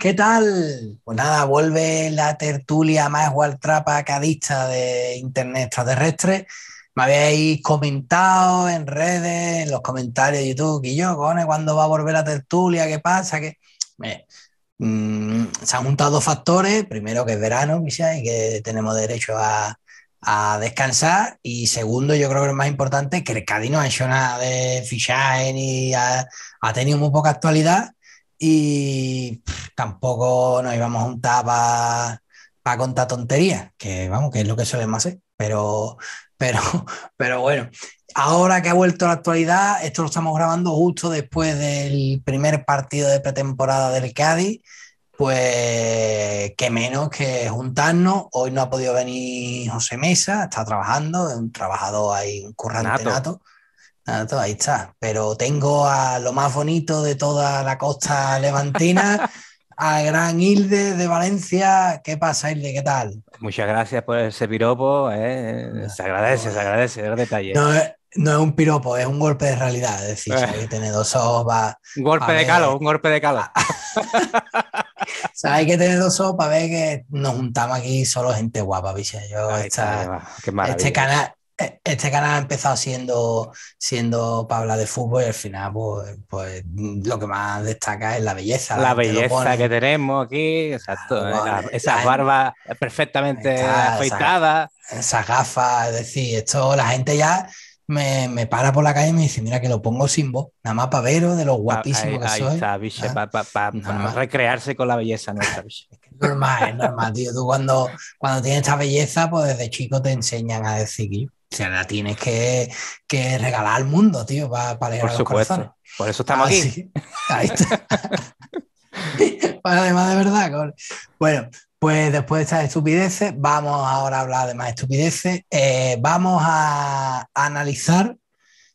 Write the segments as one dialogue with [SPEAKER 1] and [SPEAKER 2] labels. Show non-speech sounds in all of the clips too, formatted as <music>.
[SPEAKER 1] ¿qué tal? Pues nada, vuelve la tertulia más Gualtrapa cadista de Internet extraterrestre. Me habéis comentado en redes, en los comentarios de YouTube, y yo, cone, ¿cuándo va a volver la tertulia? ¿Qué pasa? Que mm, se han juntado dos factores. Primero, que es verano, quizás, y que tenemos derecho a, descansar. Y segundo, yo creo que lo más importante, es que el Cádiz no ha hecho nada de fichaje ni ha tenido muy poca actualidad y tampoco nos íbamos a juntar para contar tonterías, que vamos, que es lo que suele hacer, pero, pero, <laughs> pero bueno. Ahora que ha vuelto la actualidad, esto lo estamos grabando justo después del primer partido de pretemporada del Cádiz, pues que menos que juntarnos. Hoy no ha podido venir José Mesa, está trabajando, es un trabajador ahí, un currante nato ahí está. Pero tengo a lo más bonito de toda la costa levantina, <laughs> a Gran Hilde de Valencia. ¿Qué pasa, Hilde? ¿Qué tal?
[SPEAKER 2] Muchas gracias por ese piropo. ¿eh? Se agradece, se agradece el detalle. No,
[SPEAKER 1] es un piropo, es un golpe de realidad. Es decir, eh. tener dos ojos Un golpe de calo,
[SPEAKER 2] un golpe de cala.
[SPEAKER 1] hay que tener dos ojos para ver que nos juntamos aquí solo gente guapa, Yo, este, canal, eh, este canal ha empezado siendo, siendo para hablar de fútbol y al final pues, pues, lo que más destaca es la belleza. La belleza que
[SPEAKER 2] tenemos aquí, exacto. Eh, esas barbas perfectamente afeitadas.
[SPEAKER 1] Esas, gafas, es decir, esto la gente ya me, para por la calle y me dice, mira que lo pongo sin voz, nada más para veros de lo ah, guapísimo que soy.
[SPEAKER 2] Ah, para recrearse con la belleza <laughs> Es normal, es normal, tío. Tú cuando,
[SPEAKER 1] cuando tienes esta belleza, pues desde chico te enseñan a decir, Que
[SPEAKER 2] o sea la tienes que,
[SPEAKER 1] regalar al mundo, tío, para, para Por los supuesto.
[SPEAKER 2] Por eso estamos ah, aquí. Ahí está.
[SPEAKER 1] además <laughs> de verdad. Bueno, pues después de estas estupideces, vamos ahora a hablar de más estupideces. Eh, vamos a analizar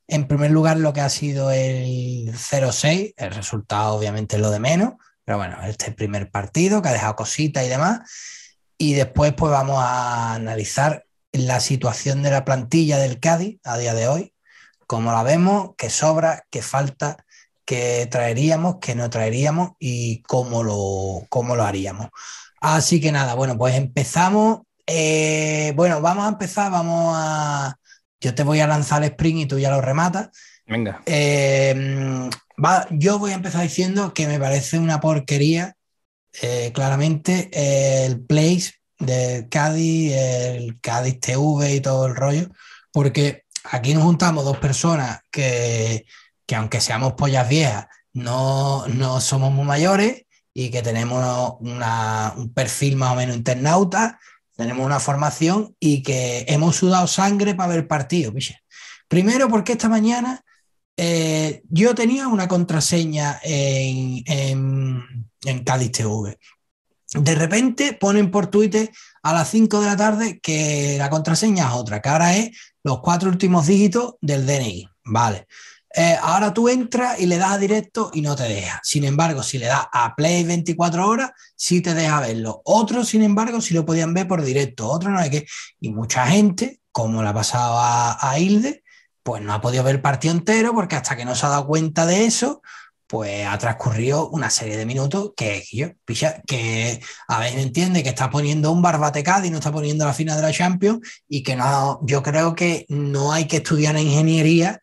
[SPEAKER 1] en primer lugar lo que ha sido el 0-6. El resultado obviamente es lo de menos, pero bueno, este primer partido que ha dejado cositas y demás. Y después pues vamos a analizar la situación de la plantilla del Cádiz a día de hoy, como la vemos, qué sobra, qué falta, Qué traeríamos, qué no traeríamos y cómo lo, cómo lo haríamos. Así que nada, bueno, pues empezamos. Eh, bueno, vamos a empezar, vamos a... Yo te voy a lanzar el sprint y tú ya lo rematas. Venga. Eh, yo voy a empezar diciendo que me parece una porquería, eh, claramente, el place de Cádiz, el Cádiz TV y todo el rollo, porque aquí nos juntamos dos personas que, aunque seamos pollas viejas, no, somos muy mayores y que tenemos una, un perfil más o menos internauta, tenemos una formación y que hemos sudado sangre para ver partido, Primero porque esta mañana eh, yo tenía una contraseña en, en, en Cádiz TV de repente ponen por Twitter a las 5 de la tarde que la contraseña es otra, que ahora es los cuatro últimos dígitos del DNI. Vale. Eh, ahora tú entras y le das a directo y no te deja. Sin embargo, si le das a Play 24 horas, sí te deja verlo. Otros, sin embargo, si lo podían ver por directo. Otro no hay que. Y mucha gente, como le ha pasado a, a Hilde, pues no ha podido ver el partido entero porque hasta que no se ha dado cuenta de eso, pues ha transcurrido una serie de minutos que yo, que a ver, entiende que está poniendo un barbatecado y no está poniendo la final de la Champions y que no, yo creo que no hay que estudiar ingeniería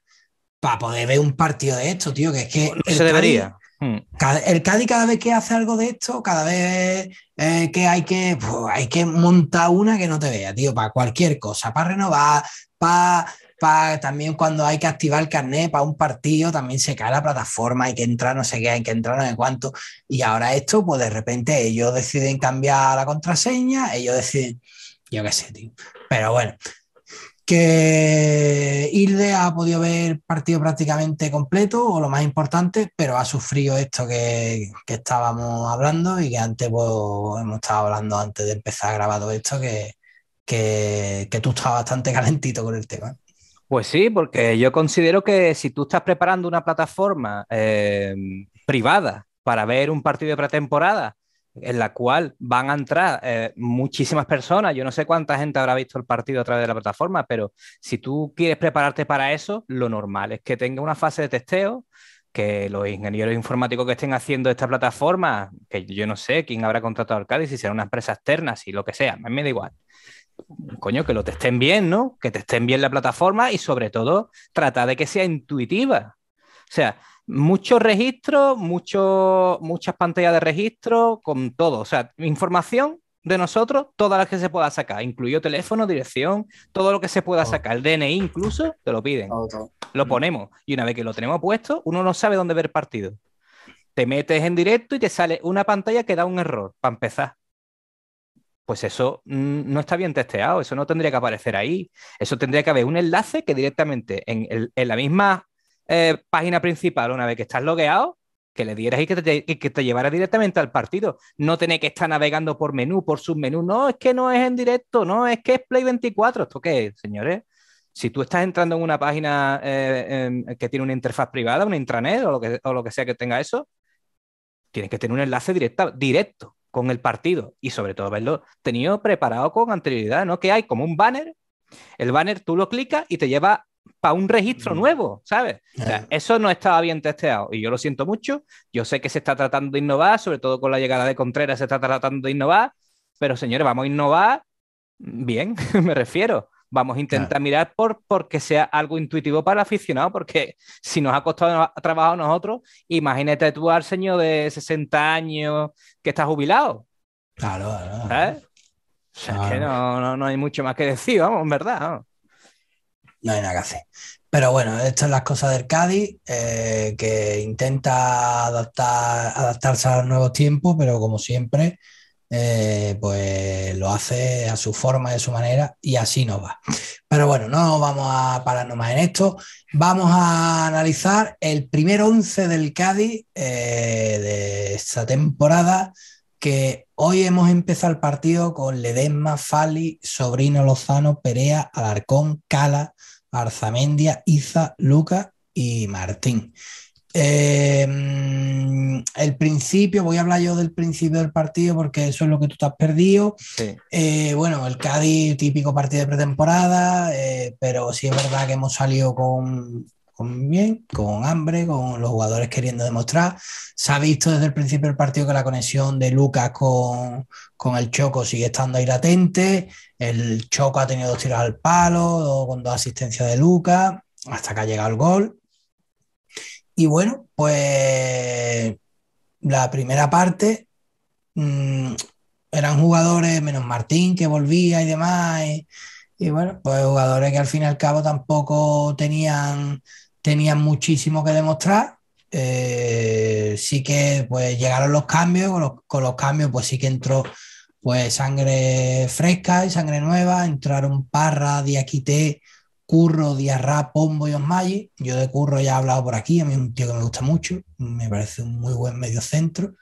[SPEAKER 1] para poder ver un partido de esto, tío, que es que... se debería. Hmm. el Cádiz cada vez que hace algo de esto, cada vez eh, que hay que pues, hay que montar una que no te vea, tío, para cualquier cosa, para renovar, para también cuando hay que activar el carnet para un partido, también se cae la plataforma, hay que entrar, no sé qué, hay que entrar, no sé cuánto. Y ahora esto, pues de repente ellos deciden cambiar la contraseña, ellos deciden, yo qué sé, tío. Pero bueno, que irde ha podido ver partido prácticamente completo, o lo más importante, pero ha sufrido esto que, estábamos hablando y que antes pues, hemos estado hablando antes de empezar grabado esto, que, que, que tú estás bastante <laughs> calentito con el tema.
[SPEAKER 2] Pues sí, porque yo considero que si tú estás preparando una plataforma em, privada para ver un partido de pretemporada en la cual van a entrar eh, muchísimas personas, yo no sé cuánta gente habrá visto el partido a través de la plataforma, pero si tú quieres prepararte para eso, lo normal es que tenga una fase de testeo, que los ingenieros informáticos que estén haciendo esta plataforma, que yo no sé quién habrá contratado al Cádiz, si será una empresa externa, si lo que sea, a mí me da igual coño, que lo estén bien, ¿no? Que te estén bien la plataforma y sobre todo trata de que sea intuitiva. O sea, muchos registros, mucho, muchas pantallas de registro, con todo. O sea, información de nosotros, todas las que se pueda sacar, incluido teléfono, dirección, todo lo que se pueda sacar, el DNI incluso, te lo piden. Lo mm. ponemos. Y una vez que lo tenemos puesto, uno no sabe dónde ver partido. Te metes en directo y te sale una pantalla que da un error, para empezar pues eso no está bien testeado, eso no tendría que aparecer ahí. Eso tendría que haber un enlace que directamente en, la misma eh, página principal, una vez que estás logueado, que le dieras y que te, que te llevara directamente al partido. No tener que estar navegando por menú, por submenú. No, es que no es en directo, no, es que es Play 24. ¿Esto qué es, señores? Si tú estás entrando en una página eh, que tiene una interfaz privada, una intranet o lo, que, lo que sea que tenga eso, tienes que tener un enlace directo con el partido y sobre todo verlo tenido preparado con anterioridad, ¿no? Que hay como un banner, el banner tú lo clicas y te lleva para un registro nuevo, ¿sabes? eso no estaba bien testeado y yo lo siento mucho. Yo sé que se está tratando de innovar, sobre todo con la llegada de Contreras se está tratando de innovar, pero señores, vamos a innovar bien, <laughs> me refiero. Vamos a intentar mirar por porque sea algo intuitivo para el aficionado, porque si nos ha costado trabajar nosotros, imagínate tú al señor de 60 años que está jubilado. Claro, claro. O sea, que no, hay mucho más que decir, vamos, en verdad. No hay nada que hacer.
[SPEAKER 1] Pero bueno, estas son las cosas del Cádiz, eh, que intenta adaptar, adaptarse a los nuevos tiempos, pero como siempre, eh, pues lo hace a su forma, de su manera, y así nos va. Pero bueno, no vamos a pararnos más en esto. Vamos a analizar el primer once del Cádiz eh, de esta temporada, que hoy hemos empezado el partido con Ledesma, Fali, Sobrino, Lozano, Perea, Alarcón, Cala, Arzamendia, Iza, Lucas y Martín. Em, el principio, voy a hablar yo del principio del partido porque eso es lo que tú te has perdido. Eh, bueno, el Cádiz, típico partido de pretemporada, eh, pero sí es verdad que hemos salido con, con bien, con hambre, con los jugadores queriendo demostrar. Se ha visto desde el principio del partido que la conexión de Lucas con, el Choco sigue estando ahí latente. El Choco ha tenido dos tiros al palo, con dos asistencias de Lucas, hasta que ha llegado el gol. Y bueno, pues la primera parte mm, eran jugadores, menos Martín que volvía y demás, y, bueno, pues jugadores que al fin y al cabo tampoco tenían, tenían muchísimo que demostrar. Eh, sí que pues llegaron los cambios, con los, cambios pues sí que entró pues sangre fresca y sangre nueva, entraron Parra, Diaquité, Curro, Diarra, Pombo y Osmayi. Yo de Curro ya he hablado por aquí, a mí es un tío que me gusta mucho, me parece un muy buen medio centro.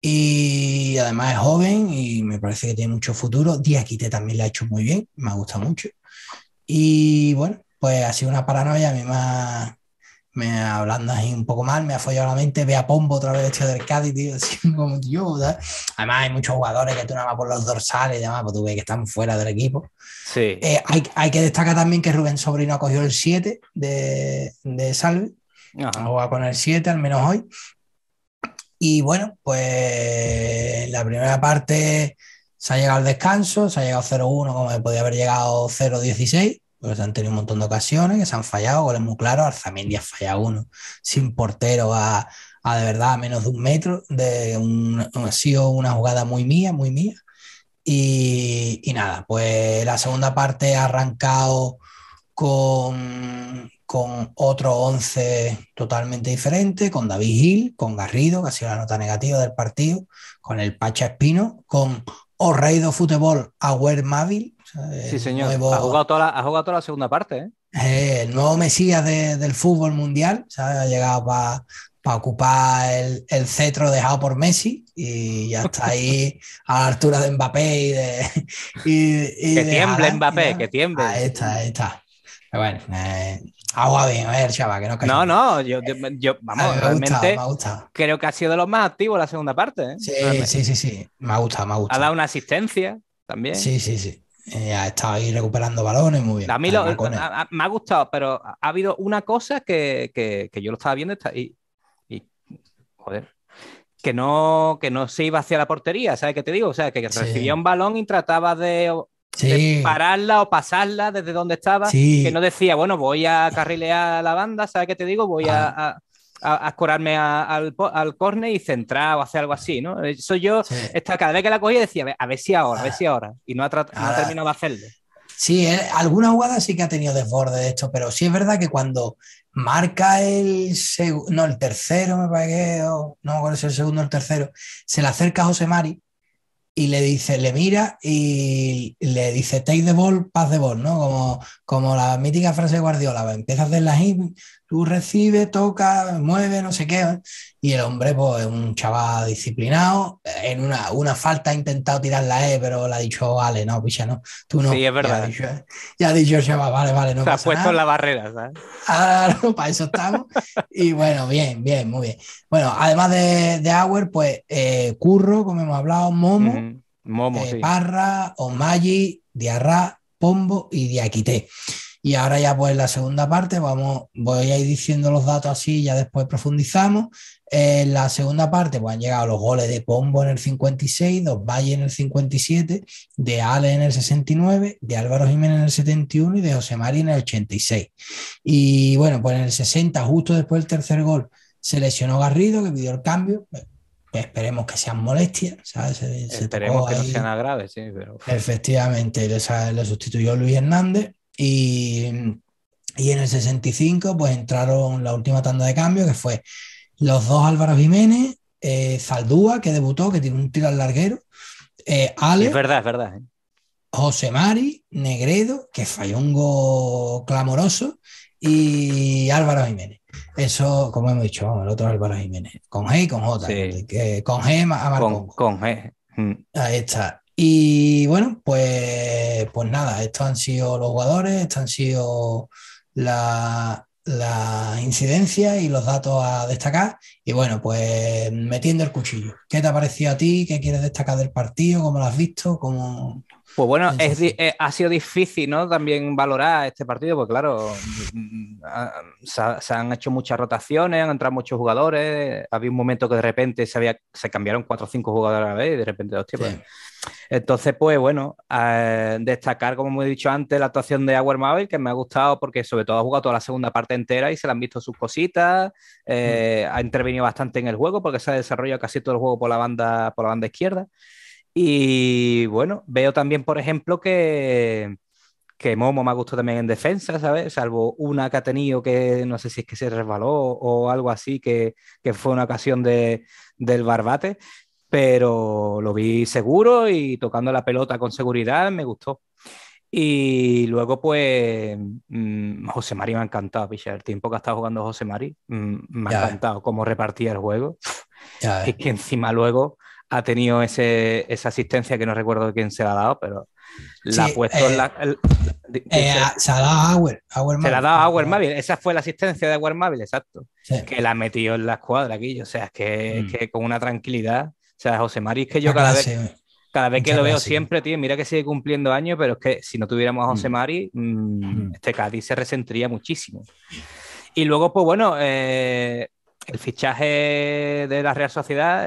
[SPEAKER 1] Y además es joven y me parece que tiene mucho futuro. Diaquite también le ha hecho muy bien, me ha gustado mucho. Y bueno, pues ha sido una paranoia, a mí más me hablando ahí un poco mal, me ha follado la mente, ve a Pombo otra vez hecho del Cádiz, tío, <laughs> como yo, Además, hay muchos jugadores que tú nada más por los dorsales y demás, pues tú que están fuera del equipo. Sí. Eh, hay, que destacar también que Rubén Sobrino ha cogido el 7 de, de Salve, con el 7, al menos hoy. Y bueno, pues la primera parte se ha llegado al descanso, se ha llegado 0-1, como podía haber llegado 0-16 se han tenido un montón de ocasiones que se han fallado, goles muy claros, Arzamendi ha fallado uno, sin portero a, de verdad a menos de un metro, de ha sido una jugada muy mía, muy mía. Y, nada, pues la segunda parte ha arrancado con, con otro 11 totalmente diferente, con David Gil, con Garrido, que ha sido la nota negativa del partido, con el Pacha Espino, con Orreido fútbol, Agüer Mávil,
[SPEAKER 2] Sí, eh, señor. ha, jugado toda la, segunda parte. ¿eh?
[SPEAKER 1] el eh, nuevo Mesías del fútbol mundial, ¿sabes? ha llegado para ocupar el, el, cetro dejado por Messi y ya está <laughs> ahí a la altura de Mbappé y de...
[SPEAKER 2] que tiemble Mbappé, que tiemble. Ahí está, ahí está. bueno, agua eh, bien, a ver, chaval, que no caiga. No, no, yo, yo, vamos, me realmente creo que ha sido de los más activos la segunda parte. Sí, sí, sí, sí, me ha gustado, me ha gustado. Ha dado una asistencia también. Sí,
[SPEAKER 1] sí, sí. Eh, ha estado ahí recuperando balones, muy bien. A mí me
[SPEAKER 2] ha gustado, pero ha habido una cosa que, yo lo estaba viendo y, y, joder, que no, que no se iba hacia la portería, ¿sabes qué te digo? O sea, que recibía un balón y trataba de, pararla o pasarla desde donde estaba, que no decía, bueno, voy a carrilear la banda, ¿sabes qué te digo? Voy a a, curarme al, al córner y centrar o hacer algo así, ¿no? Eso yo, esta, cada vez que la cogía decía, a ver, si ahora, a ver si ah. ahora, y no ha, ah. terminado de hacerlo.
[SPEAKER 1] Sí, eh, alguna jugada sí que ha tenido desborde de esto, pero sí es verdad que cuando marca el segundo, no, el tercero me parece, no me acuerdo el segundo o el tercero, se le acerca a José Mari y le dice, le mira y le dice, take the ball, pass the ball, ¿no? Como, como la mítica frase de Guardiola, empieza a hacer la recibe, toca, mueve, no sé qué. Y el hombre, pues, un chaval disciplinado. En una, una falta ha intentado tirar la E, eh, pero le ha dicho, vale, no, picha, no. Tú no. Sí, es verdad. Eh, ya ha dicho, ya vale, vale, no. Se ha puesto en la barrera, para eso estamos. y bueno, bien, bien, muy bien. Bueno, además de, de Auer, pues, eh, Curro, como hemos hablado, Momo. Momo, sí. Parra, Omagi, Diarra, Pombo y Diaquité. Y ahora ya pues la segunda parte, vamos, voy a ir diciendo los datos así, y ya después profundizamos. En la segunda parte pues han llegado los goles de Pombo en el 56, dos Valle en el 57, de Ale en el 69, de Álvaro Jiménez en el 71 y de José María en el 86. Y bueno, pues en el 60, justo después del tercer gol, se lesionó Garrido, que pidió el cambio, pues, esperemos que sean molestias. ¿sabes? esperemos que no sean graves, sí. Pero... Efectivamente, le sustituyó Luis Hernández. Y, en el 65, pues entraron la última tanda de cambio, que fue los dos Álvaro Jiménez, eh, Zaldúa, que debutó, que tiene un tiro al larguero,
[SPEAKER 2] eh, Ale, Es verdad, es verdad. ¿eh?
[SPEAKER 1] José Mari, Negredo, que falló un gol clamoroso, y Álvaro Jiménez. Eso, como hemos dicho, el otro Álvaro Jiménez. Con G y con J. Eh, con G
[SPEAKER 2] Con, G. Mm.
[SPEAKER 1] Ahí está. Y bueno, pues, pues nada, estos han sido los jugadores, estos han sido la, la incidencia y los datos a destacar. Y bueno, pues metiendo el cuchillo. ¿Qué te ha parecido a ti? ¿Qué quieres destacar del partido? ¿Cómo lo has visto? ¿Cómo,
[SPEAKER 2] pues bueno, eh, ha sido difícil, ¿no? También valorar este partido, porque claro, mm, ah, se, han hecho muchas rotaciones, han entrado muchos jugadores. Había un momento que de repente se, cambiaron cuatro o cinco jugadores a la vez y de repente dos pues. Entonces, pues bueno, eh, destacar, como he dicho antes, la actuación de Aguer Mabel, que me ha gustado porque sobre todo ha jugado toda la segunda parte entera y se le han visto sus cositas, eh, mm. ha intervenido bastante en el juego porque se ha desarrollado casi todo el juego por la banda, por la banda izquierda. Y bueno, veo también, por ejemplo, que, Momo me ha gustado también en defensa, ¿sabes? Salvo una que ha tenido que no sé si es que se resbaló o algo así, que, fue una ocasión de, del barbate, pero lo vi seguro y tocando la pelota con seguridad me gustó. Y luego, pues, mm, José Mari me ha encantado, picha. El tiempo que ha estado jugando José Mari mm, me ha eh. encantado cómo repartía el juego. Ya y eh. que encima luego ha tenido ese, esa asistencia que no recuerdo quién se la ha dado, pero la ha puesto en eh, la, eh, se,
[SPEAKER 1] la ha dado a Auer, Se la ha
[SPEAKER 2] dado a Auer Mavil. Esa fue la asistencia de Auer Mavil, exacto. Que la ha metido en la escuadra aquí. O sea, es que, mm. que con una tranquilidad. O sea, José Mari, es que yo cada vez, eh, cada vez, que lo veo siempre, tío, mira que sigue cumpliendo años, pero es que si no tuviéramos a José mm. Mari, mm. este Cádiz se resentiría muchísimo. Y luego, pues bueno, el fichaje de la Real Sociedad,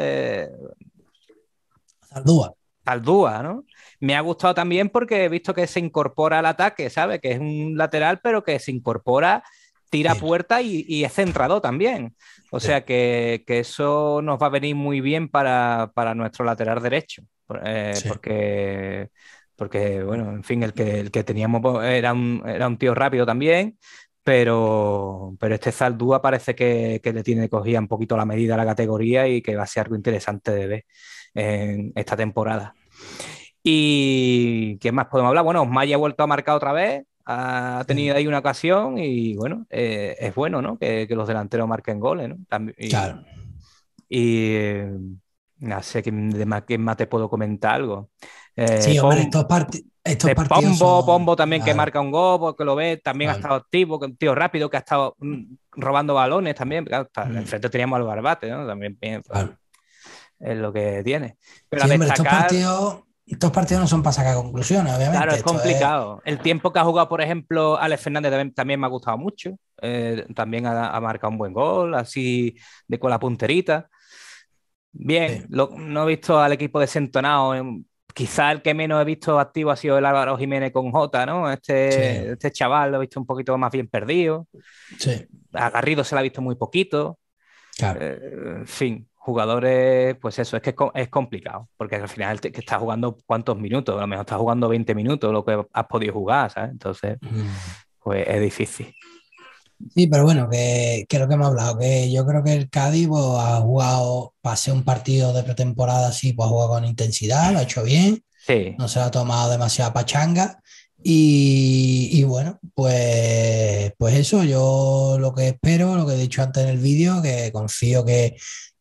[SPEAKER 2] Aldúa. ¿no? Me ha gustado también porque he visto que se incorpora al ataque, sabe, Que es un lateral, pero que se incorpora, tira puerta y, es centrado también. O sea que, eso nos va a venir muy bien para, nuestro lateral derecho. Eh, porque porque, bueno, en fin, el que, el que teníamos pues, era un, era un tío rápido también, pero, pero este Zaldúa parece que, que, le tiene cogida un poquito la medida a la categoría y que va a ser algo interesante de ver en esta temporada. ¿Y qué más podemos hablar? Bueno, Maya ha vuelto a marcar otra vez, ha tenido ahí una ocasión y bueno, eh, es bueno, ¿no? Que, los delanteros marquen goles, y, claro. Y eh, no sé qué más, te puedo comentar algo. Eh, sí, hombre, estos, partidos. Pombo, también que marca un gol, porque lo ve, también ha estado activo, un tío rápido que ha estado mm, robando balones también. Claro, mm. enfrente teníamos al Barbate, También bien, pues, es lo que tiene. Pero estos,
[SPEAKER 1] partidos, no son para sacar conclusiones,
[SPEAKER 2] obviamente. Claro, es complicado. El tiempo que ha jugado, por ejemplo, Alex Fernández también, me ha gustado mucho. Eh, también ha, marcado un buen gol, así de con la punterita. Bien, no he visto al equipo desentonado. Quizá el que menos he visto activo ha sido el Álvaro Jiménez con J, ¿no? Este, este chaval lo he visto un poquito más bien perdido. Sí. A se lo ha visto muy poquito. Claro. Eh, en fin, jugadores, pues eso, es que es complicado, porque al final que estás jugando cuántos minutos, a lo mejor estás jugando 20 minutos, lo que has podido jugar, ¿sabes? Entonces, mm. pues es difícil.
[SPEAKER 1] Sí, pero bueno, que, que lo que hemos hablado, que yo creo que el Cádiz pues, ha jugado, pasé un partido de pretemporada así, pues ha jugado con intensidad, lo ha hecho bien, no se ha tomado demasiada pachanga. Y, y, bueno, pues, pues eso, yo lo que espero, lo que he dicho antes en el vídeo, que confío que,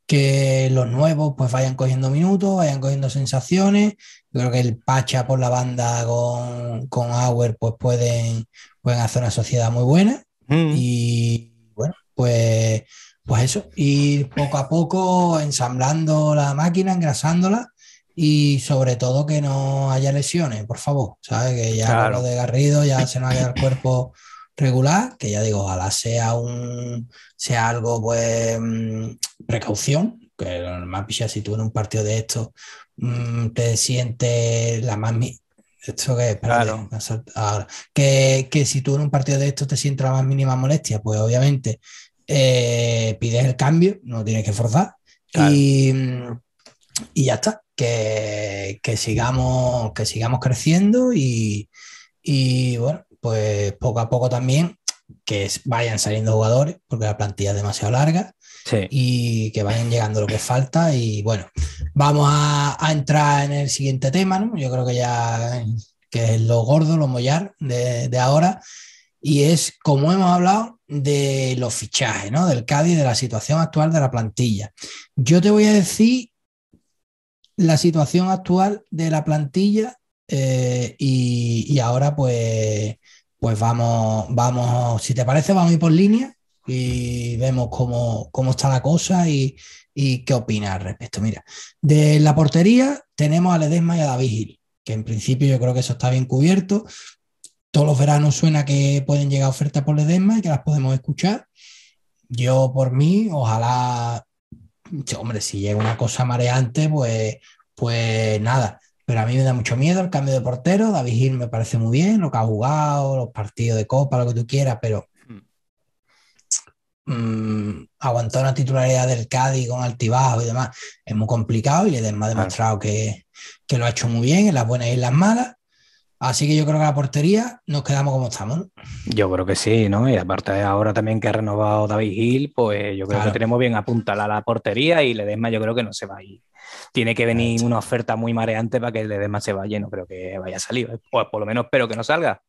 [SPEAKER 1] que los nuevos pues vayan cogiendo minutos, vayan cogiendo sensaciones. creo que el Pacha por la banda con, con Auer pues pueden, pueden hacer una sociedad muy buena. Mm. Y bueno, pues, pues eso, ir poco a poco ensamblando la máquina, engrasándola y sobre todo que no haya lesiones, por favor. ¿Sabes? Que ya lo de Garrido ya se nos haya el cuerpo regular, que ya digo, ojalá sea un sea algo pues mm, precaución, que lo mm, si tú en un partido de estos te sientes la más... Esto que, claro. que, si tú un partido de estos te sientes más mínima molestia, pues obviamente eh, pides el cambio, no tienes que forzar y, mm, y, ya está, que, sigamos, que sigamos creciendo y, y bueno, pues poco a poco también que vayan saliendo jugadores, porque la plantilla es demasiado larga, y que vayan llegando lo que falta. Y bueno, vamos a, entrar en el siguiente tema, ¿no? Yo creo que ya que es lo gordo, lo mollar de, ahora, y es como hemos hablado de los fichajes, ¿no? Del Cádiz, de la situación actual de la plantilla. Yo te voy a decir la situación actual de la plantilla eh, y, y, ahora pues pues vamos, vamos, si te parece, vamos a ir por línea y vemos cómo, está la cosa y, qué opinas al respecto. Mira, de la portería tenemos a Ledesma y a David Gil, que en principio yo creo que eso está bien cubierto. Todos los veranos suena que pueden llegar ofertas por Ledesma y que las podemos escuchar. Yo por mí, ojalá, hombre, si llega una cosa mareante, pues, pues nada. Pero a mí me da mucho miedo el cambio de portero. David Gil me parece muy bien, lo que ha jugado, los partidos de Copa, lo que tú quieras, pero hmm. mm, aguantar aguantó una titularidad del Cádiz con altibajo y demás, es muy complicado y le ha demostrado que, lo ha hecho muy bien en las buenas y en las malas. Así que yo creo que la portería nos quedamos como estamos.
[SPEAKER 2] Yo creo que sí, ¿no? Y aparte ahora también que ha renovado David Gil, pues yo creo que tenemos bien apuntada la portería y Ledesma yo creo que no se va a ir tiene que venir una oferta muy mareante para que el demás se vaya. No creo que vaya a salir. ¿eh? O por lo menos espero que no salga.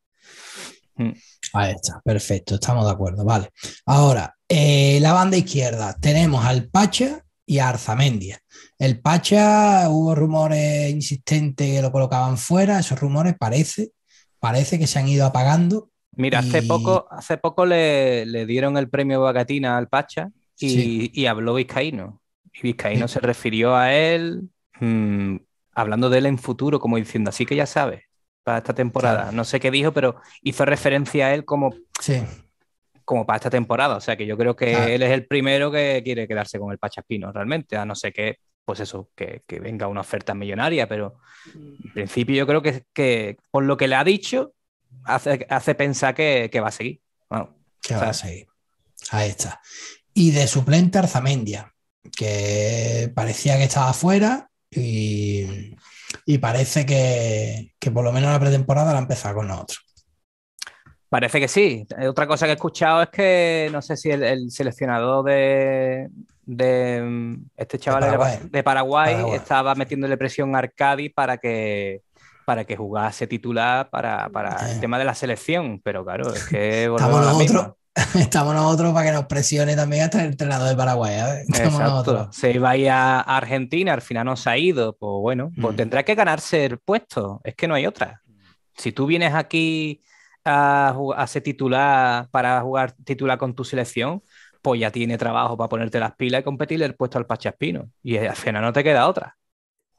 [SPEAKER 2] Mm. Ahí
[SPEAKER 1] está, perfecto, estamos de acuerdo. Vale. Ahora, eh, la banda izquierda, tenemos al Pacha y a Arzamendia. El Pacha, hubo rumores insistentes que lo colocaban fuera, esos rumores parece, parece que se han ido apagando. Mira, hace poco,
[SPEAKER 2] hace poco le, dieron el premio Bagatina al Pacha y, y habló Vizcaíno. Y Vizcaíno se refirió a él mm, hablando de él en futuro, como diciendo, así que ya sabes, para esta temporada. No sé qué dijo, pero hizo referencia a él como, como para esta temporada. O sea que yo creo que él es el primero que quiere quedarse con el Pachaspino, realmente, a no sé qué pues eso, que, venga una oferta millonaria. Pero en principio yo creo que, por lo que le ha dicho, hace, hace pensar que, va a seguir. que va a seguir. Ahí está.
[SPEAKER 1] Y de suplente Arzamendia que parecía que estaba fuera y, parece que, por lo menos la pretemporada la ha con nosotros.
[SPEAKER 2] Parece que sí. Otra cosa que he escuchado es que no sé si el, seleccionador de, mm, este chaval de Paraguay. estaba metiéndole presión a Arcadi para que, para que jugase titular para, el eh. tema de la selección. Pero claro, es que. <laughs> <laughs> Estamos
[SPEAKER 1] nosotros para que nos presione también hasta el entrenador de Paraguay. ¿eh?
[SPEAKER 2] Se va a, Argentina, al final no se ha ido. Pues bueno, pues mm. tendrá que ganarse el puesto. Es que no hay otra. Si tú vienes aquí a, ser titular para jugar titular con tu selección, pues ya tiene trabajo para ponerte las pilas y competirle el puesto al Pachaspino. Y al final no te queda otra.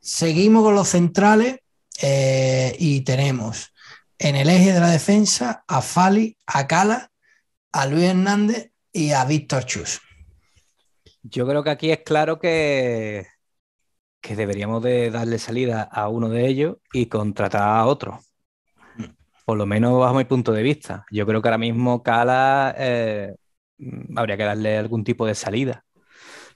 [SPEAKER 1] Seguimos con los centrales eh, y tenemos en el eje de la defensa a Fali, a Cala a Luis Hernández y a Víctor Chus.
[SPEAKER 2] Yo creo que aquí es claro que, que deberíamos de darle salida a uno de ellos y contratar a otro. Mm. Por lo menos bajo mi punto de vista. Yo creo que ahora mismo Cala eh, habría que darle algún tipo de salida.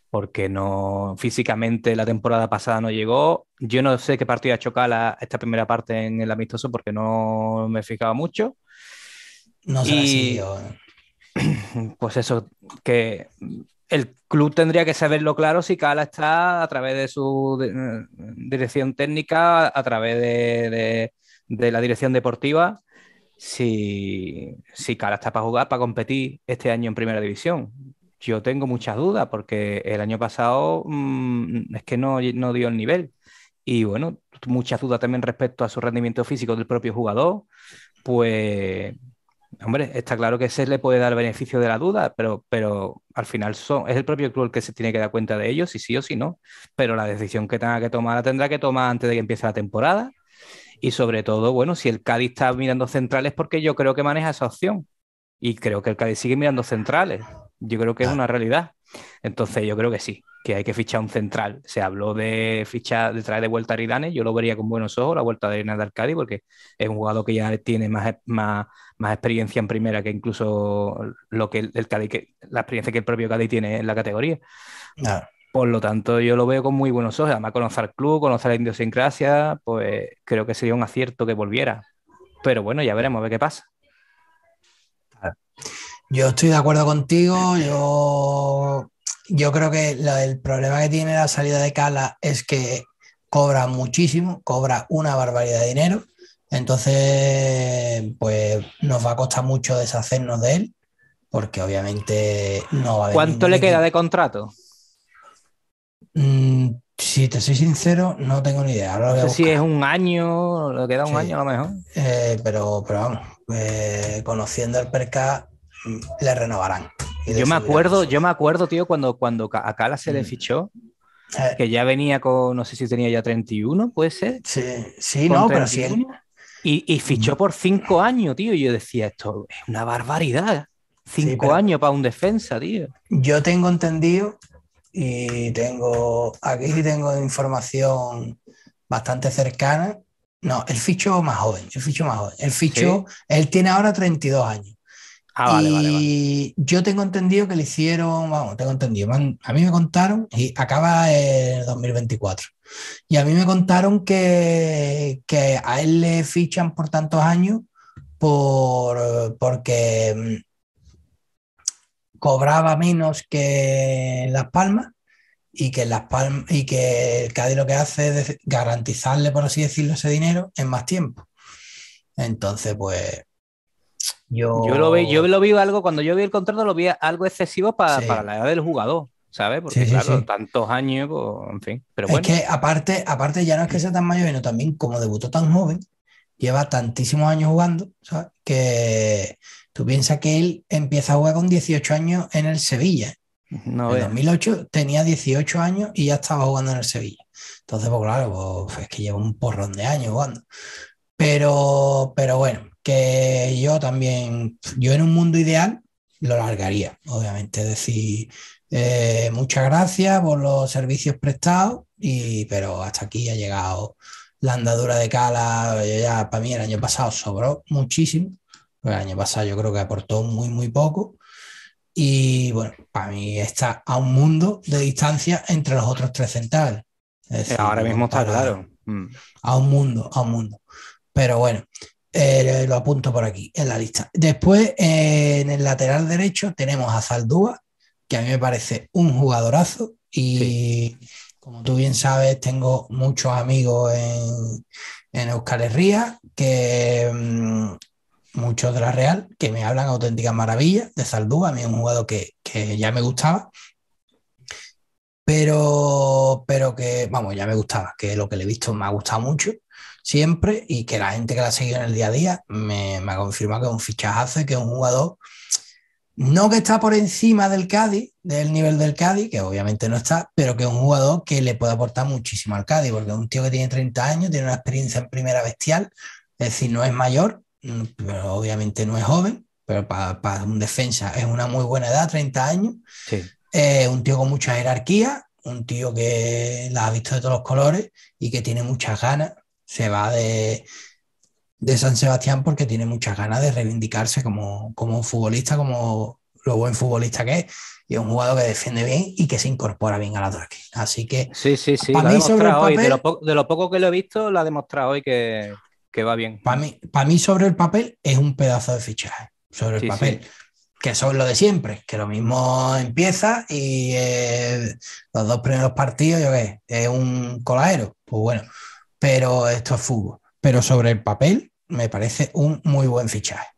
[SPEAKER 2] Porque no físicamente la temporada pasada no llegó. Yo no sé qué partido ha hecho Cala esta primera parte en el amistoso porque no me fijaba mucho. No sé y... Eh. <clears throat> pues eso, que el club tendría que saberlo claro si Cala está a través de su eh, dirección técnica, a través de, la dirección deportiva, si, si Cala está para jugar, para competir este año en primera división. Yo tengo muchas dudas porque el año pasado mm, es que no, no dio el nivel. Y bueno, muchas dudas también respecto a su rendimiento físico del propio jugador. Pues Hombre, está claro que se le puede dar beneficio de la duda, pero, pero al final es el propio club el que se tiene que dar cuenta de ello, si sí o si no. Pero la decisión que tenga que tomar la tendrá que tomar antes de que empiece la temporada. Y sobre todo, bueno, si el Cádiz está mirando centrales, porque yo creo que maneja esa opción. Y creo que el Cádiz sigue mirando centrales. Yo creo que es ah. una realidad. Entonces yo creo que sí, que hay que fichar un central. Se habló de fichar, de traer de vuelta a Ridane, yo lo vería con buenos ojos la vuelta de Ridane de Arcadi, porque es un jugador que ya tiene más, más, experiencia en primera que incluso lo que el, que, la experiencia que el propio Cádiz tiene en la categoría. Por lo tanto, yo lo veo con muy buenos ojos. Además, conocer el club, conocer la idiosincrasia, pues creo que sería un acierto que volviera. Pero bueno, ya veremos a ver qué pasa.
[SPEAKER 1] Yo estoy de acuerdo contigo. Yo, yo creo que el problema que tiene la salida de Cala es que cobra muchísimo, cobra una barbaridad de dinero. Entonces, pues nos va a costar mucho deshacernos de él, porque
[SPEAKER 2] obviamente no va a haber ¿Cuánto le queda de contrato?
[SPEAKER 1] Mm, si te soy sincero, no tengo ni idea. no sé si
[SPEAKER 2] es un año, le queda un año a lo mejor.
[SPEAKER 1] Eh, pero, pero vamos, eh, conociendo el perca, le renovarán. Yo me acuerdo,
[SPEAKER 2] yo me acuerdo, tío, cuando, cuando a Cala se le mm. fichó, eh. que ya venía con, no sé si tenía ya 31, puede ser. Sí, sí, no, pero sí. y, fichó mm. por cinco años, tío. yo decía, esto es una barbaridad. cinco años para un defensa, tío.
[SPEAKER 1] Yo tengo entendido y tengo, aquí tengo información bastante cercana. No, el fichó más joven, el fichó más joven. El fichó, él tiene ahora 32 años. Ah, y yo tengo entendido que le hicieron, vamos, tengo entendido, a mí me contaron, y acaba el 2024, y a mí me contaron que, que a él le fichan por tantos años por, porque mm, cobraba menos que Las Palmas y que, Las Palmas, y que el lo que hace es garantizarle, por así decirlo, ese dinero en más tiempo.
[SPEAKER 2] Entonces, pues yo... lo vi, yo lo vi algo, cuando yo vi el contrato, lo vi algo excesivo para para la edad del jugador. ¿sabes? Porque claro, tantos años, pues, en fin. Pero Es que
[SPEAKER 1] aparte, aparte ya no es que sea tan mayor, sino también como debutó tan joven, lleva tantísimos años jugando, ¿sabes? Que tú piensas que él empieza a jugar con 18 años en el Sevilla. en 2008 tenía 18 años y ya estaba jugando en el Sevilla. Entonces, pues claro, pues, es que lleva un porrón de años jugando. Pero, pero bueno, que yo también, yo en un mundo ideal lo largaría, obviamente, es decir, eh, muchas gracias por los servicios prestados, y, pero hasta aquí ha llegado la andadura de Cala, ya para mí el año pasado sobró muchísimo, el año pasado yo creo que aportó muy, muy poco. Y bueno, para mí está a un mundo de distancia entre los otros tres centrales.
[SPEAKER 2] Eh, ahora mismo está claro.
[SPEAKER 1] A un mundo, a un mundo. Pero bueno, eh, lo apunto por aquí en la lista. Después, en el lateral derecho, tenemos a Zaldúa, que a mí me parece un jugadorazo. Y como tú bien sabes, tengo muchos amigos en, en Euskal Herria, que mm, muchos de la Real, que me hablan auténticas maravillas de Zaldúa. A mí es un jugador que, que ya me gustaba. Pero, pero que, vamos, ya me gustaba, que lo que le he visto me ha gustado mucho siempre y que la gente que la ha seguido en el día a día me, me ha confirmado que es un fichajazo y que es un jugador no que está por encima del Cádiz, del nivel del Cádiz, que obviamente no está, pero que es un jugador que le puede aportar muchísimo al Cádiz, porque es un tío que tiene 30 años, tiene una experiencia en primera bestial, es decir, no es mayor, mm, pero obviamente no es joven, pero para, un defensa es una muy buena edad, 30 años. Sí. Eh, un tío con mucha jerarquía, un tío que la ha visto de todos los colores y que tiene muchas ganas se va de, San Sebastián porque tiene muchas ganas de reivindicarse como, un futbolista, como lo buen futbolista que es, y un jugador que defiende bien y que se incorpora bien al ataque. Así que
[SPEAKER 2] sí, sí, sí, para mí de, lo poco que lo he visto, lo ha demostrado hoy que, va bien. Para mí,
[SPEAKER 1] mí sobre el papel es un pedazo de fichaje, sobre el papel. Que
[SPEAKER 2] son lo de siempre, que
[SPEAKER 1] lo mismo empieza y eh, los dos primeros partidos, yo qué, es un coladero. Pues bueno, pero esto es fútbol. Pero sobre el papel me parece un muy buen fichaje.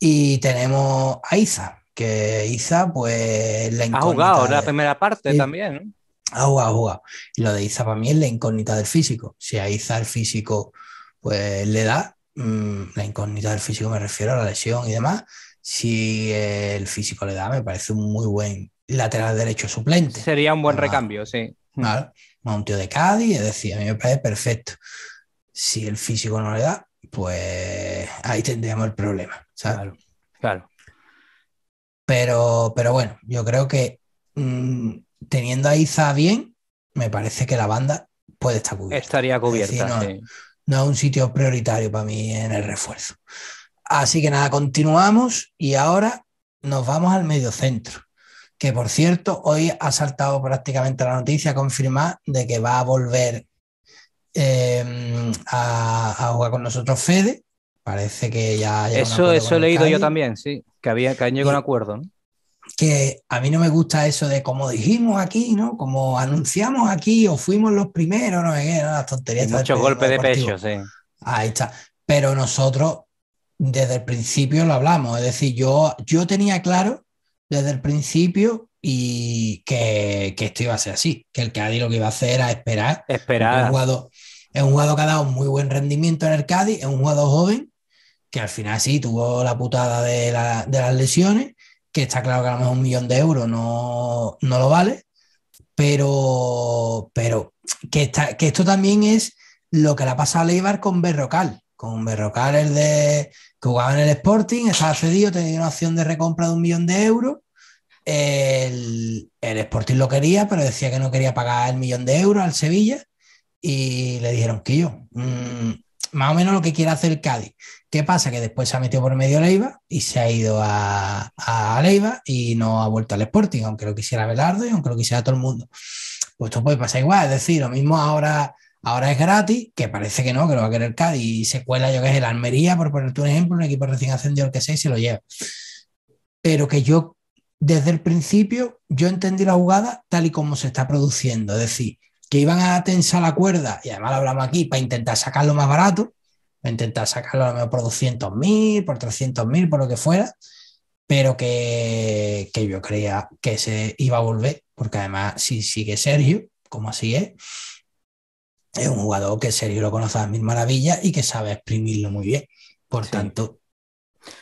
[SPEAKER 1] Y tenemos a Iza, que Iza pues la Ha jugado la
[SPEAKER 2] primera parte también,
[SPEAKER 1] Ha jugado, ha jugado. Y lo de Iza para mí es la incógnita del físico. Si a Iza el físico pues le da, mm, la incógnita del físico me refiero a la lesión y demás, si el físico le da, me parece un muy buen lateral derecho suplente.
[SPEAKER 2] Sería un buen recambio, sí.
[SPEAKER 1] Claro monte un tío de Cádiz, es decir, a mí me parece perfecto. Si el físico no le da, pues ahí tendríamos el problema. Claro, Pero, pero bueno, yo creo que mm, teniendo a Iza bien, me parece que la banda
[SPEAKER 2] puede estar cubierta. Estaría cubierta.
[SPEAKER 1] no, es un sitio prioritario para mí en el refuerzo. Así que nada, continuamos y ahora nos vamos al centro que por cierto, hoy ha saltado prácticamente la noticia confirmada de que va a volver eh, a, jugar con nosotros Fede.
[SPEAKER 2] Parece que ya. Eso, eso he leído yo también, sí, que, había, que han llegado a un acuerdo.
[SPEAKER 1] Que a mí no me gusta eso de como dijimos aquí, ¿no? Como anunciamos aquí o fuimos los primeros, no sé qué, las tonterías. Muchos golpes de pecho, sí. Ahí está. Pero nosotros desde el principio lo hablamos, es decir, yo, yo tenía claro desde el principio y que, esto iba a ser así, que el Cádiz lo que iba a hacer era esperar. Esperar. Es un jugador, que ha dado muy buen rendimiento en el Cádiz, es un jugador joven que al final sí tuvo la putada de, las lesiones, que está claro que a lo mejor un millón de euros no, lo vale, pero, pero que, está, que esto también es lo que le ha pasado a Leibar con Berrocal con Berrocales de, que jugaba en el Sporting, estaba cedido, tenía una opción de recompra de un millón de euros. El, Sporting lo quería, pero decía que no quería pagar el millón de euros al Sevilla. Y le dijeron que yo, mm, más o menos lo que quiere hacer el Cádiz. ¿Qué pasa? Que después se ha metido por medio Leiva y se ha ido a, a Leiva y no ha vuelto al Sporting, aunque lo quisiera Velardo y aunque lo quisiera todo el mundo. Pues esto puede pasar igual, es decir, lo mismo ahora Ahora es gratis, que parece que no, que lo va a querer Cádiz y se cuela, yo que es el Almería, por ponerte un ejemplo, un equipo recién ascendido que y se lo lleva. Pero que yo, desde el principio, yo entendí la jugada tal y como se está produciendo. Es decir, que iban a tensar la cuerda, y además lo hablamos aquí, para intentar sacarlo más barato, para intentar sacarlo a lo mejor por 200.000, por 300.000, por lo que fuera, pero que, que yo creía que se iba a volver, porque además si sigue Sergio, como así es, es un jugador que serio lo conoce a mil maravillas y que sabe exprimirlo muy bien.
[SPEAKER 2] Por tanto,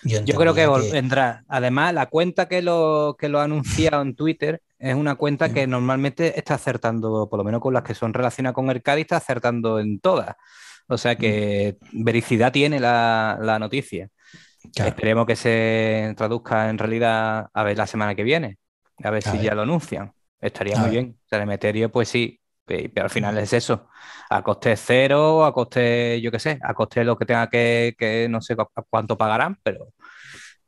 [SPEAKER 2] yo, creo que, vendrá. Además, la cuenta que lo, que lo ha anunciado en Twitter es una cuenta que normalmente está acertando, por lo menos con las que son relacionadas con el Cádiz, está acertando en todas. O sea que mm. vericidad tiene la, noticia. Esperemos que se traduzca en realidad a ver la semana que viene, a ver si ya lo anuncian. Estaría muy bien. se le metería pues sí, pero al final es eso, a coste cero, a coste, yo qué sé, a coste lo que tenga que, que no sé cuánto pagarán, pero,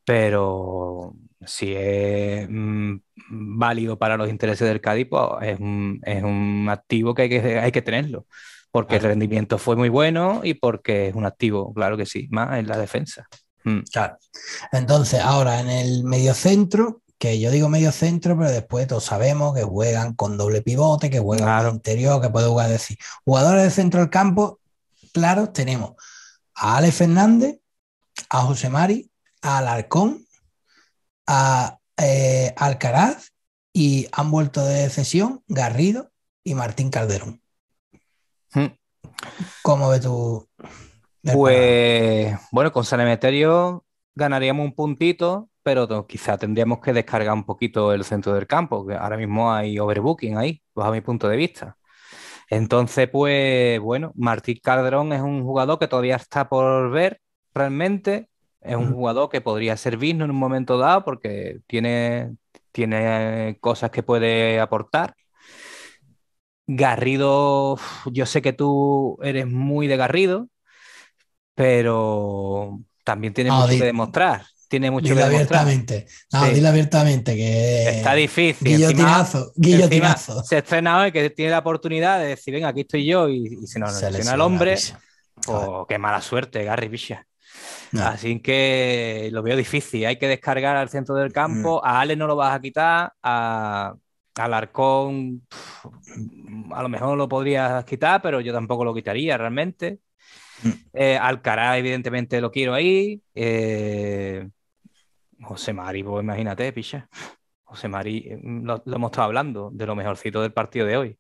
[SPEAKER 2] pero si es mm, válido para los intereses del Cádiz, pues es un, activo que hay, que tenerlo, porque el rendimiento fue muy bueno y porque es un activo, claro que sí, más en la defensa. Mm. Claro.
[SPEAKER 1] Entonces, ahora en el mediocentro, que yo digo medio centro, pero después todos sabemos que juegan con doble pivote, que juegan al con que puede jugar, decir, jugadores de centro del campo, claro, tenemos a Ale Fernández, a José Mari, a Alarcón, a eh, Alcaraz y han vuelto de cesión Garrido y Martín Calderón. Hmm. ¿Cómo ves tú?
[SPEAKER 2] Pues, bueno, con San Emeterio ganaríamos un puntito pero quizá tendríamos que descargar un poquito el centro del campo, que ahora mismo hay overbooking ahí, bajo mi punto de vista. Entonces, pues bueno, Martín Calderón es un jugador que todavía está por ver realmente. Es un jugador que podría servirnos en un momento dado porque tiene, tiene cosas que puede aportar. Garrido, yo sé que tú eres muy de Garrido, pero también tiene ah, mucho que demostrar tiene mucho abiertamente. dile
[SPEAKER 1] abiertamente que.
[SPEAKER 2] Está difícil. Guillotinazo. Encima, guillotinazo. se estrena hoy que tiene la oportunidad de decir, venga, aquí estoy yo y, y se nos selecciona al hombre. Pues, o qué mala suerte, Gary Bisha. Así que lo veo difícil. Hay que descargar al centro del campo. Mm. A Ale no lo vas a quitar. A Alarcón a lo mejor lo podrías quitar, pero yo tampoco lo quitaría realmente. Mm. Eh, Alcará evidentemente, lo quiero ahí. Eh, José Mari, pues, imagínate, picha. José Mari, eh, lo, hemos estado hablando de lo mejorcito del partido de hoy.